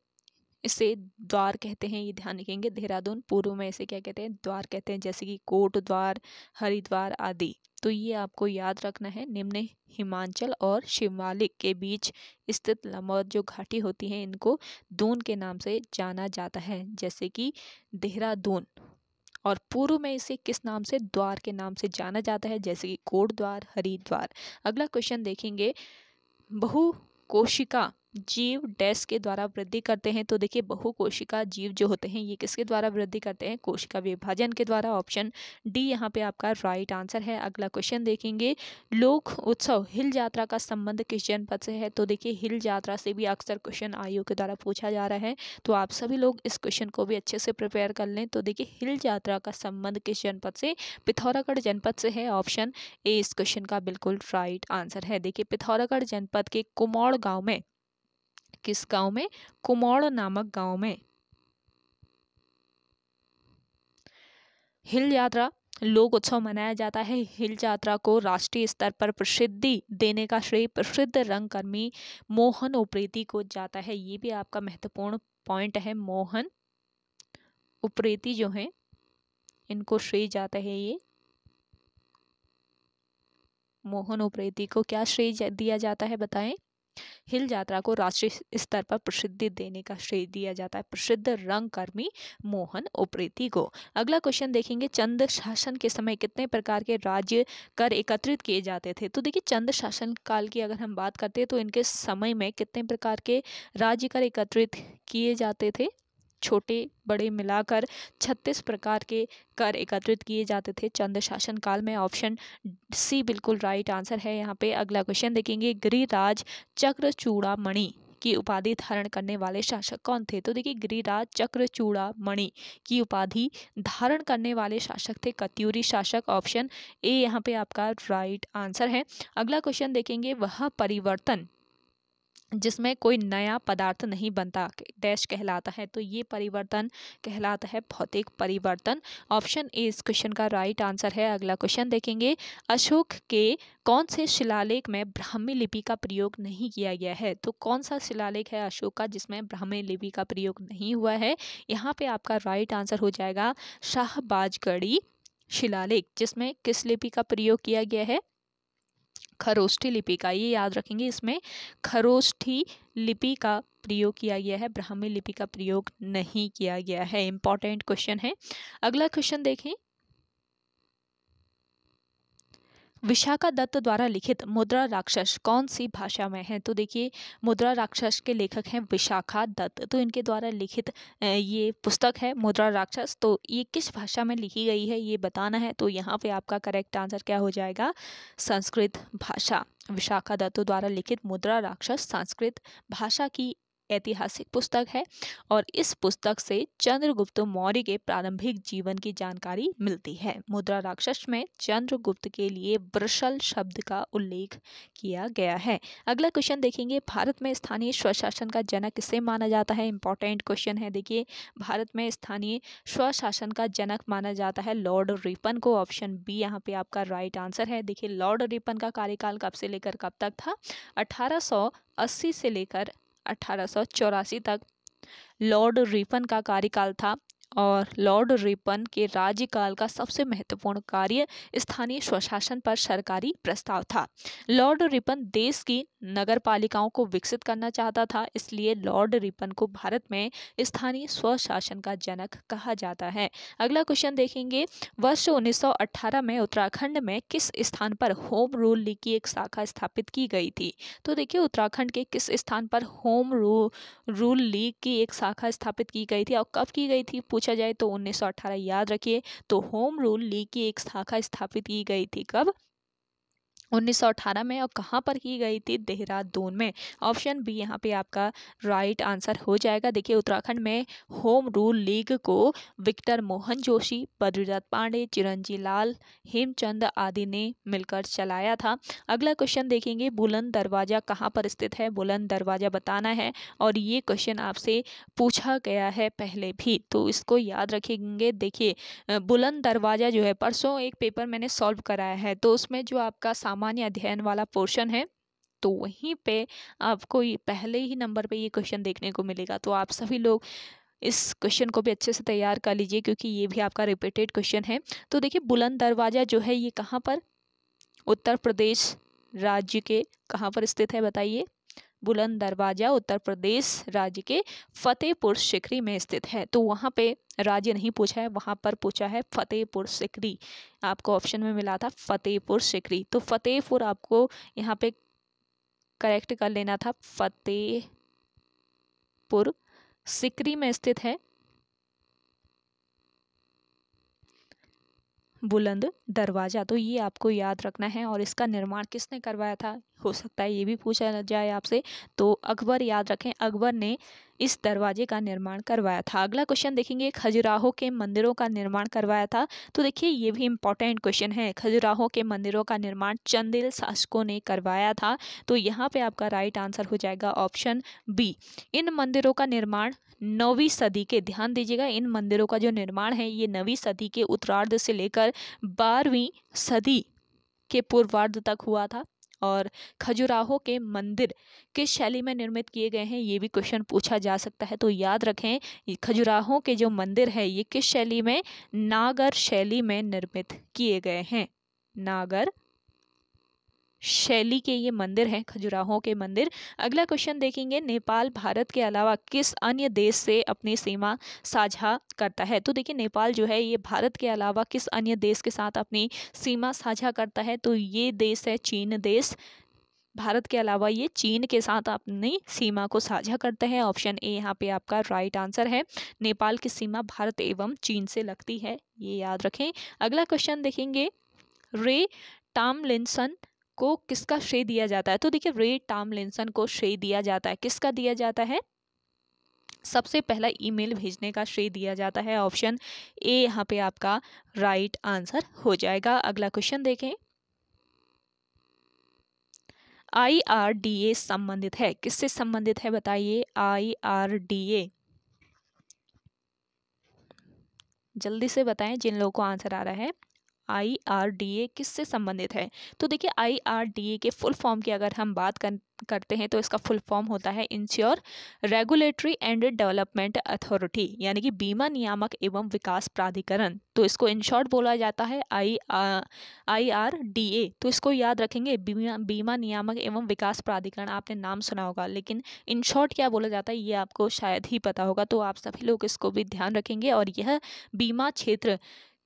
इसे द्वार कहते हैं ये ध्यान रखेंगे देहरादून पूर्व में इसे क्या कहते हैं द्वार कहते हैं जैसे कि कोट द्वार हरिद्वार आदि तो ये आपको याद रखना है निम्न हिमाचल और शिवालिक के बीच स्थित लमौर जो घाटी होती है इनको दून के नाम से जाना जाता है जैसे कि देहरादून और पूर्व में इसे किस नाम से द्वार के नाम से जाना जाता है जैसे कि कोट द्वार हरिद्वार अगला क्वेश्चन देखेंगे बहु कोशिका जीव डेस्क के द्वारा वृद्धि करते हैं तो देखिए बहुकोशिका जीव जो होते हैं ये किसके द्वारा वृद्धि करते हैं कोशिका विभाजन के द्वारा ऑप्शन डी यहाँ पे आपका राइट आंसर है अगला क्वेश्चन देखेंगे लोक उत्सव हिल यात्रा का संबंध किस जनपद से है तो देखिए हिल यात्रा से भी अक्सर क्वेश्चन आयु के द्वारा पूछा जा रहा है तो आप सभी लोग इस क्वेश्चन को भी अच्छे से प्रिपेयर कर लें तो देखिए हिल यात्रा का संबंध किस जनपद से पिथौरागढ़ जनपद से है ऑप्शन ए इस क्वेश्चन का बिल्कुल राइट आंसर है देखिए पिथौरागढ़ जनपद के कुमौड़ गाँव में किस गांव में कुमौड़ नामक गांव में हिल यात्रा लोक उत्सव मनाया जाता है हिल यात्रा को राष्ट्रीय स्तर पर प्रसिद्धि देने का श्रेय प्रसिद्ध रंगकर्मी मोहन उप्रेती को जाता है ये भी आपका महत्वपूर्ण पॉइंट है मोहन उप्रेती जो है इनको श्रेय जाता है ये मोहन उप्रेती को क्या श्रेय दिया जाता है बताएं हिल यात्रा को राष्ट्रीय स्तर पर प्रसिद्धि देने का श्रेय दिया जाता है प्रसिद्ध रंगकर्मी मोहन उप्रेती को अगला क्वेश्चन देखेंगे चंद्र शासन के समय कितने प्रकार के राज्य कर एकत्रित किए जाते थे तो देखिए चंद्र शासन काल की अगर हम बात करते हैं तो इनके समय में कितने प्रकार के राज्य कर एकत्रित किए जाते थे छोटे बड़े मिलाकर 36 प्रकार के कर एकत्रित किए जाते थे चंद्र शासन काल में ऑप्शन सी बिल्कुल राइट आंसर है यहाँ पे अगला क्वेश्चन देखेंगे गिरिराज चक्र चूड़ा मणि की उपाधि धारण करने वाले शासक कौन थे तो देखिए गिरिराज चक्र चूड़ा मणि की उपाधि धारण करने वाले शासक थे कत्यूरी शासक ऑप्शन ए यहाँ पे आपका राइट आंसर है अगला क्वेश्चन देखेंगे वह परिवर्तन जिसमें कोई नया पदार्थ नहीं बनता डैश कहलाता है तो ये परिवर्तन कहलाता है भौतिक परिवर्तन ऑप्शन ए इस क्वेश्चन का राइट आंसर है अगला क्वेश्चन देखेंगे अशोक के कौन से शिलालेख में ब्राह्मी लिपि का प्रयोग नहीं किया गया है तो कौन सा शिलालेख है अशोक का जिसमें ब्राह्मी लिपि का प्रयोग नहीं हुआ है यहाँ पे आपका राइट आंसर हो जाएगा शाहबाजगढ़ी शिलालेख जिसमें किस लिपि का प्रयोग किया गया है खरोष्ठी लिपि का ये याद रखेंगे इसमें खरोष्ठी लिपि का प्रयोग किया गया है ब्राह्मी लिपि का प्रयोग नहीं किया गया है इंपॉर्टेंट क्वेश्चन है अगला क्वेश्चन देखें विशाखा दत्त द्वारा लिखित मुद्रा राक्षस कौन सी भाषा में है तो देखिए मुद्रा राक्षस के लेखक हैं विशाखा दत्त तो इनके द्वारा लिखित ये पुस्तक है मुद्रा राक्षस तो ये किस भाषा में लिखी गई है ये बताना है तो यहाँ पे आपका करेक्ट आंसर क्या हो जाएगा संस्कृत भाषा विशाखा दत्त द्वारा लिखित मुद्रा राक्षस संस्कृत भाषा की ऐतिहासिक पुस्तक है और इस पुस्तक से चंद्रगुप्त मौर्य के प्रारंभिक जीवन की जानकारी मिलती है मुद्रा राक्षस में चंद्रगुप्त के लिए ब्रशल शब्द का उल्लेख किया गया है अगला क्वेश्चन देखेंगे भारत में स्थानीय स्वशासन का जनक किसे माना जाता है इंपॉर्टेंट क्वेश्चन है देखिए भारत में स्थानीय स्वशासन का जनक माना जाता है लॉर्ड रिपन को ऑप्शन बी यहाँ पे आपका राइट आंसर है देखिए लॉर्ड रिपन का कार्यकाल कब से लेकर कब तक था अठारह 80 से लेकर अठारह तक लॉर्ड रिपन का कार्यकाल था और लॉर्ड रिपन के राज्यकाल का सबसे महत्वपूर्ण कार्य स्थानीय स्वशासन पर सरकारी प्रस्ताव था लॉर्ड रिपन देश की नगर पालिकाओं को विकसित करना चाहता था इसलिए लॉर्ड रिपन को भारत में स्थानीय स्वशासन का जनक कहा जाता है अगला क्वेश्चन देखेंगे वर्ष 1918 में उत्तराखंड में किस स्थान पर होम रूल लीग की एक शाखा स्थापित की गई थी तो देखिए उत्तराखंड के किस स्थान पर होम रू, रूल लीग की एक शाखा स्थापित की गई थी और कब की गई थी पूछ पूछा जाए तो 1918 याद रखिए तो होम रूल लीग की एक शाखा स्थापित की गई थी कब 1918 में और कहाँ पर की गई थी देहरादून में ऑप्शन बी यहाँ पे आपका राइट आंसर हो जाएगा देखिए उत्तराखंड में होम रूल लीग को विक्टर मोहन जोशी बद्रीनाथ पांडे चिरंजी लाल हेमचंद आदि ने मिलकर चलाया था अगला क्वेश्चन देखेंगे बुलंद दरवाज़ा कहाँ पर स्थित है बुलंद दरवाज़ा बताना है और ये क्वेश्चन आपसे पूछा गया है पहले भी तो इसको याद रखेंगे देखिए बुलंद दरवाज़ा जो है परसों एक पेपर मैंने सॉल्व कराया है तो उसमें जो आपका सामान सामान्य अध्ययन वाला पोर्शन है तो वहीं पे आपको पहले ही नंबर पे ये क्वेश्चन देखने को मिलेगा तो आप सभी लोग इस क्वेश्चन को भी अच्छे से तैयार कर लीजिए क्योंकि ये भी आपका रिपीटेड क्वेश्चन है तो देखिए बुलंद दरवाज़ा जो है ये कहाँ पर उत्तर प्रदेश राज्य के कहाँ पर स्थित है बताइए बुलंद दरवाज़ा उत्तर प्रदेश राज्य के फतेहपुर सिकरी में स्थित है तो वहाँ पे राज्य नहीं पूछा है वहाँ पर पूछा है फतेहपुर सिकरी आपको ऑप्शन में मिला था फतेहपुर सिकरी तो फतेहपुर आपको यहाँ पे करेक्ट कर लेना था फतेहपुर सिकरी में स्थित है बुलंद दरवाज़ा तो ये आपको याद रखना है और इसका निर्माण किसने करवाया था हो सकता है ये भी पूछा जाए आपसे तो अकबर याद रखें अकबर ने इस दरवाजे का निर्माण करवाया था अगला क्वेश्चन देखेंगे खजुराहो के मंदिरों का निर्माण करवाया था तो देखिए ये भी इंपॉर्टेंट क्वेश्चन है खजुराहो के मंदिरों का निर्माण चंदेल शासकों ने करवाया था तो यहाँ पे आपका राइट आंसर हो जाएगा ऑप्शन बी इन मंदिरों का निर्माण नौवीं सदी के ध्यान दीजिएगा इन मंदिरों का जो निर्माण है ये नवीं सदी के उत्तरार्ध से लेकर बारहवीं सदी के पूर्वार्ध तक हुआ था और खजुराहो के मंदिर किस शैली में निर्मित किए गए हैं ये भी क्वेश्चन पूछा जा सकता है तो याद रखें खजुराहो के जो मंदिर है ये किस शैली में नागर शैली में निर्मित किए गए हैं नागर शैली के ये मंदिर हैं खजुराहों के मंदिर अगला क्वेश्चन देखेंगे नेपाल भारत के अलावा किस अन्य देश से अपनी सीमा साझा करता है तो देखिए नेपाल जो है ये भारत के अलावा किस अन्य देश के साथ अपनी सीमा साझा करता है तो ये देश है चीन देश भारत के अलावा ये चीन के साथ अपनी सीमा को साझा करते हैं ऑप्शन ए यहाँ पे आपका राइट आंसर है नेपाल की सीमा भारत एवं चीन से लगती है ये याद रखें अगला क्वेश्चन देखेंगे रे लिंसन को किसका श्रेय दिया जाता है तो देखिए रे टामलिंसन को श्रेय दिया जाता है किसका दिया जाता है सबसे पहला ईमेल भेजने का श्रेय दिया जाता है ऑप्शन ए यहाँ पे आपका राइट आंसर हो जाएगा अगला क्वेश्चन देखें आई आर डी ए संबंधित है किससे संबंधित है बताइए आई आर डी ए जल्दी से बताएं जिन लोगों को आंसर आ रहा है आई किससे संबंधित है तो देखिए आई के फुल फॉर्म की अगर हम बात कर करते हैं तो इसका फुल फॉर्म होता है insure regulatory and development authority यानी कि बीमा नियामक एवं विकास प्राधिकरण तो इसको इन शॉर्ट बोला जाता है आई आई आर डी ए तो इसको याद रखेंगे बीमा बीमा नियामक एवं विकास प्राधिकरण आपने नाम सुना होगा लेकिन इन शॉर्ट क्या बोला जाता है ये आपको शायद ही पता होगा तो आप सभी लोग इसको भी ध्यान रखेंगे और यह बीमा क्षेत्र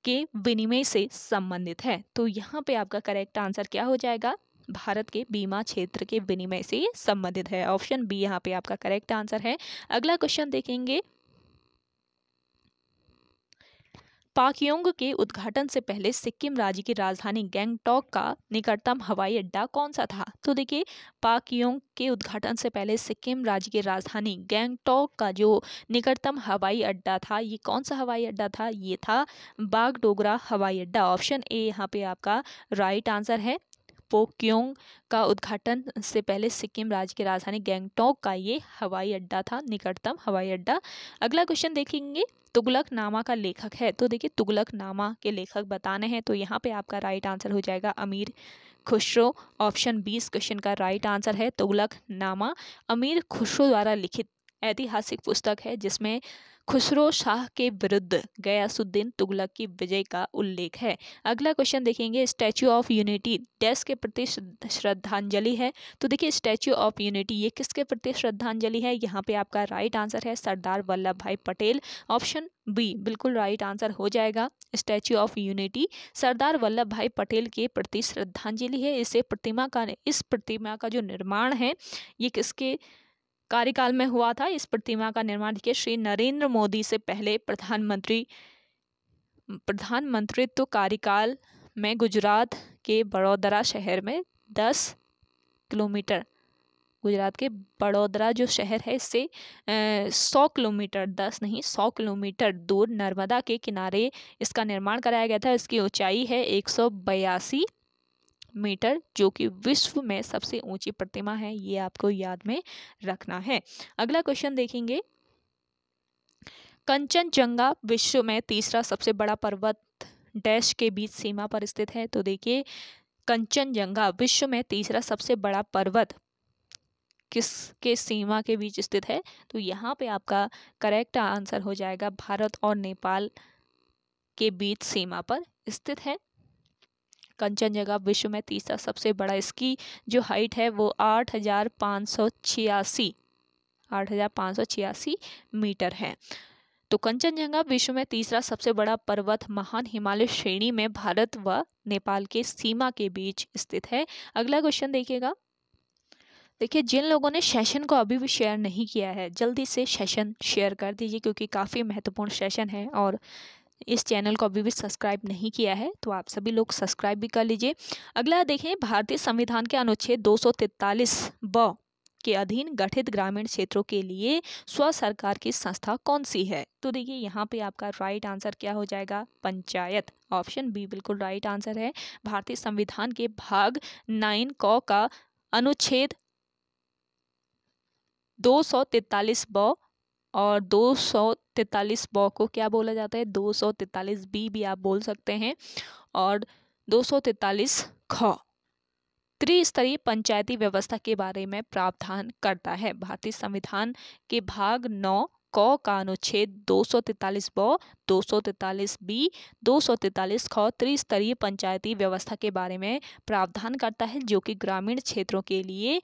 के विनिमय से संबंधित है तो यहाँ पे आपका करेक्ट आंसर क्या हो जाएगा भारत के बीमा क्षेत्र के विनिमय से संबंधित है ऑप्शन बी यहाँ पे आपका करेक्ट आंसर है अगला क्वेश्चन देखेंगे पाकयोंग के उद्घाटन से पहले सिक्किम राज्य की राजधानी गैंगटोक का निकटतम हवाई अड्डा कौन सा था तो देखिए पाकयोंग के उद्घाटन से पहले सिक्किम राज्य की राजधानी गैंगटोक का जो निकटतम हवाई अड्डा था ये कौन सा हवाई अड्डा था ये था बागडोगरा हवाई अड्डा ऑप्शन ए यहाँ पे आपका राइट आंसर है पोक्योंग का उद्घाटन से पहले सिक्किम राज्य की राजधानी गैंगटोक का ये हवाई अड्डा था निकटतम हवाई अड्डा अगला क्वेश्चन देखेंगे तुगलक नामा का लेखक है तो देखिए तुगलक नामा के लेखक बताने हैं तो यहाँ पे आपका राइट आंसर हो जाएगा अमीर खुशरो ऑप्शन बीस क्वेश्चन का राइट आंसर है तुगलक नामा अमीर खुशरो द्वारा लिखित ऐतिहासिक पुस्तक है जिसमें खुसरो शाह के विरुद्ध गयासुद्दीन तुगलक की विजय का उल्लेख है अगला क्वेश्चन देखेंगे स्टैचू ऑफ यूनिटी देश के प्रति श्रद्धांजलि है तो देखिए स्टैचू ऑफ यूनिटी ये किसके प्रति श्रद्धांजलि है यहाँ पे आपका राइट आंसर है सरदार वल्लभ भाई पटेल ऑप्शन बी बिल्कुल राइट आंसर हो जाएगा statue of unity Sardar Vallabh Bhai Patel के प्रति श्रद्धांजलि है इसे प्रतिमा का इस प्रतिमा का जो निर्माण है ये किसके कार्यकाल में हुआ था इस प्रतिमा का निर्माण देखिए श्री नरेंद्र मोदी से पहले प्रधानमंत्री प्रधानमंत्रित्व तो कार्यकाल में गुजरात के बड़ोदरा शहर में दस किलोमीटर गुजरात के बड़ोदरा जो शहर है इससे सौ किलोमीटर दस नहीं सौ किलोमीटर दूर नर्मदा के किनारे इसका निर्माण कराया गया था इसकी ऊंचाई है एक सौ बयासी मीटर जो कि विश्व में सबसे ऊंची प्रतिमा है ये आपको याद में रखना है अगला क्वेश्चन देखेंगे कंचनजंगा विश्व में तीसरा सबसे बड़ा पर्वत डैश के बीच सीमा पर स्थित है तो देखिए कंचनजंगा विश्व में तीसरा सबसे बड़ा पर्वत किस के सीमा के बीच स्थित है तो यहाँ पे आपका करेक्ट आंसर हो जाएगा भारत और नेपाल के बीच सीमा पर स्थित है कंचनजंगा विश्व में तीसरा सबसे बड़ा इसकी जो हाइट है वो आठ हज़ार पाँच सौ छियासी आठ हज़ार पाँच सौ छियासी मीटर है तो कंचनजंगा विश्व में तीसरा सबसे बड़ा पर्वत महान हिमालय श्रेणी में भारत व नेपाल के सीमा के बीच स्थित है अगला क्वेश्चन देखिएगा देखिए जिन लोगों ने सेशन को अभी भी शेयर नहीं किया है जल्दी से सेशन शेयर कर दीजिए क्योंकि काफ़ी महत्वपूर्ण सेशन है और इस चैनल को अभी भी सब्सक्राइब नहीं किया है तो आप सभी लोग सब्सक्राइब भी कर लीजिए अगला देखें भारतीय संविधान के अनुच्छेद दो ब के अधीन गठित ग्रामीण क्षेत्रों के लिए स्व सरकार की संस्था कौन सी है तो देखिए यहाँ पे आपका राइट आंसर क्या हो जाएगा पंचायत ऑप्शन बी बिल्कुल राइट आंसर है भारतीय संविधान के भाग नाइन क का अनुच्छेद दो सौ तैतालीस ब और दो सौ तैतालीस बॉ को क्या बोला जाता है दो सौ तैतालीस बी भी आप बोल सकते हैं और दो सौ तैतालीस ख त्रिस्तरीय पंचायती व्यवस्था के बारे में प्रावधान करता है भारतीय संविधान के भाग नौ क का अनुच्छेद दो सौ तैतालीस ब दो सौ तैतालीस बी दो सौ तैतालीस ख त्रिस्तरीय पंचायती व्यवस्था के बारे में प्रावधान करता है जो कि ग्रामीण क्षेत्रों के लिए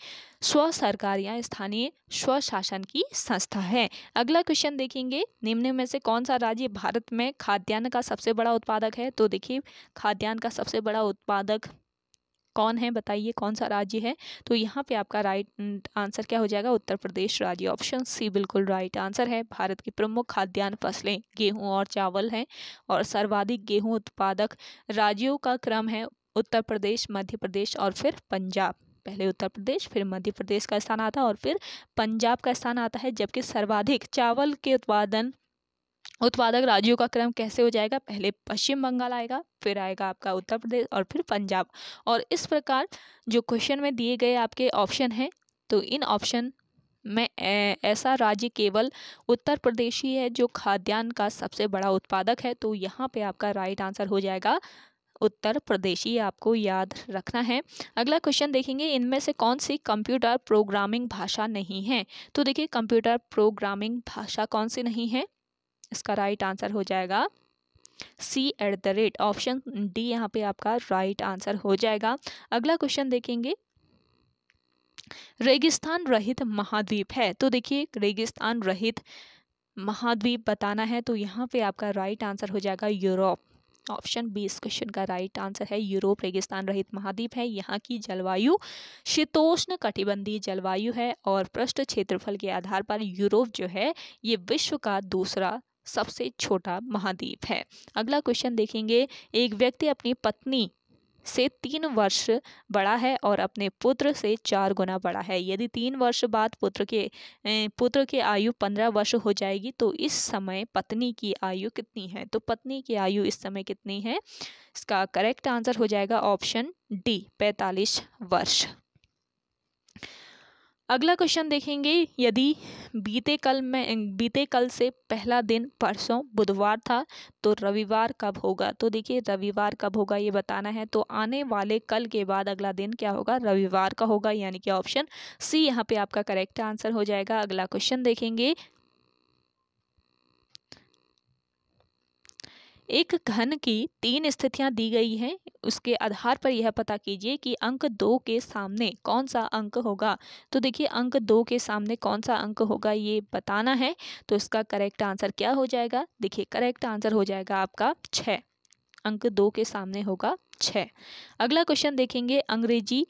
स्व सरकार या स्थानीय स्वशासन की संस्था है अगला क्वेश्चन देखेंगे निम्न में से कौन सा राज्य भारत में खाद्यान्न का सबसे बड़ा उत्पादक है तो देखिए खाद्यान्न का सबसे बड़ा उत्पादक कौन है बताइए कौन सा राज्य है तो यहाँ पे आपका राइट आंसर क्या हो जाएगा उत्तर प्रदेश राज्य ऑप्शन सी बिल्कुल राइट आंसर है भारत की प्रमुख खाद्यान्न फसलें गेहूँ और चावल हैं और सर्वाधिक गेहूँ उत्पादक राज्यों का क्रम है उत्तर प्रदेश मध्य प्रदेश और फिर पंजाब पहले उत्तर प्रदेश फिर मध्य प्रदेश का स्थान आता है और फिर पंजाब का स्थान आता है जबकि सर्वाधिक चावल के उत्पादन उत्पादक राज्यों का क्रम कैसे हो जाएगा पहले पश्चिम बंगाल आएगा फिर आएगा आपका उत्तर प्रदेश और फिर पंजाब और इस प्रकार जो क्वेश्चन में दिए गए आपके ऑप्शन हैं तो इन ऑप्शन में ऐसा राज्य केवल उत्तर प्रदेश ही है जो खाद्यान्न का सबसे बड़ा उत्पादक है तो यहाँ पे आपका राइट आंसर हो जाएगा उत्तर प्रदेश ही आपको याद रखना है अगला क्वेश्चन देखेंगे इनमें से कौन सी कंप्यूटर प्रोग्रामिंग भाषा नहीं है तो देखिए कंप्यूटर प्रोग्रामिंग भाषा कौन सी नहीं है इसका राइट right आंसर हो जाएगा C at the rate option D यहाँ पे आपका राइट right आंसर हो जाएगा अगला क्वेश्चन देखेंगे रेगिस्तान रहित महाद्वीप है तो देखिए रेगिस्तान रहित महाद्वीप बताना है तो यहाँ पे आपका राइट right आंसर हो जाएगा यूरोप ऑप्शन बी इस क्वेश्चन का राइट right आंसर है यूरोप रेगिस्तान रहित महाद्वीप है यहाँ की जलवायु शीतोष्ण कटिबंधीय जलवायु है और पृष्ठ क्षेत्रफल के आधार पर यूरोप जो है ये विश्व का दूसरा सबसे छोटा महाद्वीप है अगला क्वेश्चन देखेंगे एक व्यक्ति अपनी पत्नी से तीन वर्ष बड़ा है और अपने पुत्र से चार गुना बड़ा है यदि तीन वर्ष बाद पुत्र के पुत्र की आयु पंद्रह वर्ष हो जाएगी तो इस समय पत्नी की आयु कितनी है तो पत्नी की आयु इस समय कितनी है इसका करेक्ट आंसर हो जाएगा ऑप्शन डी पैंतालीस वर्ष अगला क्वेश्चन देखेंगे यदि बीते कल में बीते कल से पहला दिन परसों बुधवार था तो रविवार कब होगा तो देखिए रविवार कब होगा ये बताना है तो आने वाले कल के बाद अगला दिन क्या होगा रविवार का होगा यानी कि ऑप्शन सी यहाँ पे आपका करेक्ट आंसर हो जाएगा अगला क्वेश्चन देखेंगे एक घन की तीन स्थितियां दी गई हैं उसके आधार पर यह पता कीजिए कि अंक दो के सामने कौन सा अंक होगा तो देखिए अंक दो के सामने कौन सा अंक होगा ये बताना है तो इसका करेक्ट आंसर क्या हो जाएगा देखिए करेक्ट आंसर हो जाएगा आपका छ अंक दो के सामने होगा छ अगला क्वेश्चन देखेंगे अंग्रेजी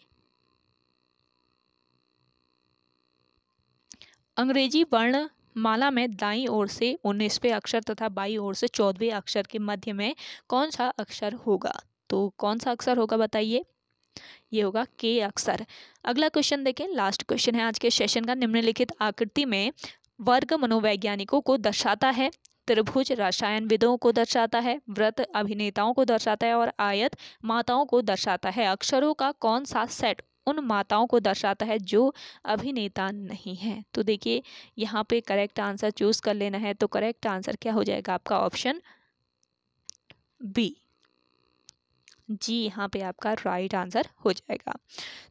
अंग्रेजी वर्ण माला में दाई ओर से उन्नीसवें अक्षर तथा बाई ओर से चौदहवें अक्षर के मध्य में कौन सा अक्षर होगा तो कौन सा अक्षर होगा बताइए ये होगा के अक्षर अगला क्वेश्चन देखें लास्ट क्वेश्चन है आज के सेशन का निम्नलिखित आकृति में वर्ग मनोवैज्ञानिकों को दर्शाता है त्रिभुज रसायनविदों को दर्शाता है व्रत अभिनेताओं को दर्शाता है और आयत माताओं को दर्शाता है अक्षरों का कौन सा सेट उन माताओं को दर्शाता है जो अभिनेता नहीं है तो देखिए यहाँ पे करेक्ट आंसर चूज़ कर लेना है तो करेक्ट आंसर क्या हो जाएगा आपका ऑप्शन बी जी यहाँ पे आपका राइट आंसर हो जाएगा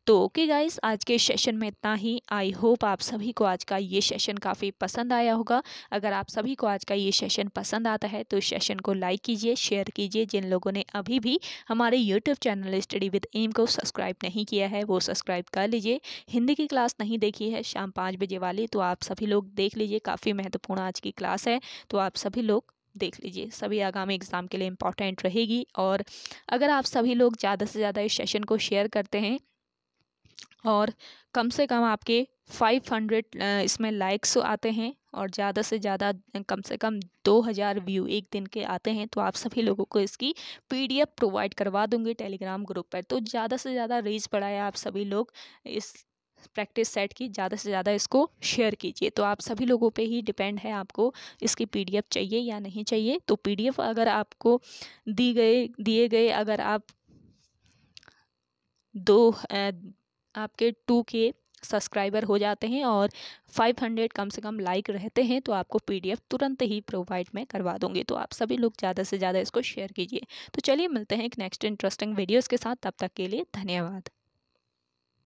तो ओके गाइस आज के सेशन में इतना ही आई होप आप सभी को आज का ये सेशन काफ़ी पसंद आया होगा अगर आप सभी को आज का ये सेशन पसंद आता है तो सेशन को लाइक कीजिए शेयर कीजिए जिन लोगों ने अभी भी हमारे YouTube channel study with M को सब्सक्राइब नहीं किया है वो सब्सक्राइब कर लीजिए हिंदी की क्लास नहीं देखी है शाम पाँच बजे वाली तो आप सभी लोग देख लीजिए काफ़ी महत्वपूर्ण आज की क्लास है तो आप सभी लोग देख लीजिए सभी आगामी एग्ज़ाम के लिए इम्पॉर्टेंट रहेगी और अगर आप सभी लोग ज़्यादा से ज़्यादा इस सेशन को शेयर करते हैं और कम से कम आपके 500 इसमें लाइक्स आते हैं और ज़्यादा से ज़्यादा कम से कम 2000 व्यू एक दिन के आते हैं तो आप सभी लोगों को इसकी पीडीएफ प्रोवाइड करवा दूंगी टेलीग्राम ग्रुप पर तो ज़्यादा से ज़्यादा रीच पढ़ाए आप सभी लोग इस प्रैक्टिस सेट की ज़्यादा से ज़्यादा इसको शेयर कीजिए तो आप सभी लोगों पे ही डिपेंड है आपको इसकी पीडीएफ चाहिए या नहीं चाहिए तो पीडीएफ अगर आपको दी गए दिए गए अगर आप दो आपके टू के सब्सक्राइबर हो जाते हैं और 500 कम से कम लाइक रहते हैं तो आपको पीडीएफ तुरंत ही प्रोवाइड में करवा दूंगी तो आप सभी लोग ज़्यादा से ज़्यादा इसको शेयर कीजिए तो चलिए मिलते हैं एक नेक्स्ट इंटरेस्टिंग वीडियोज़ के साथ तब तक के लिए धन्यवाद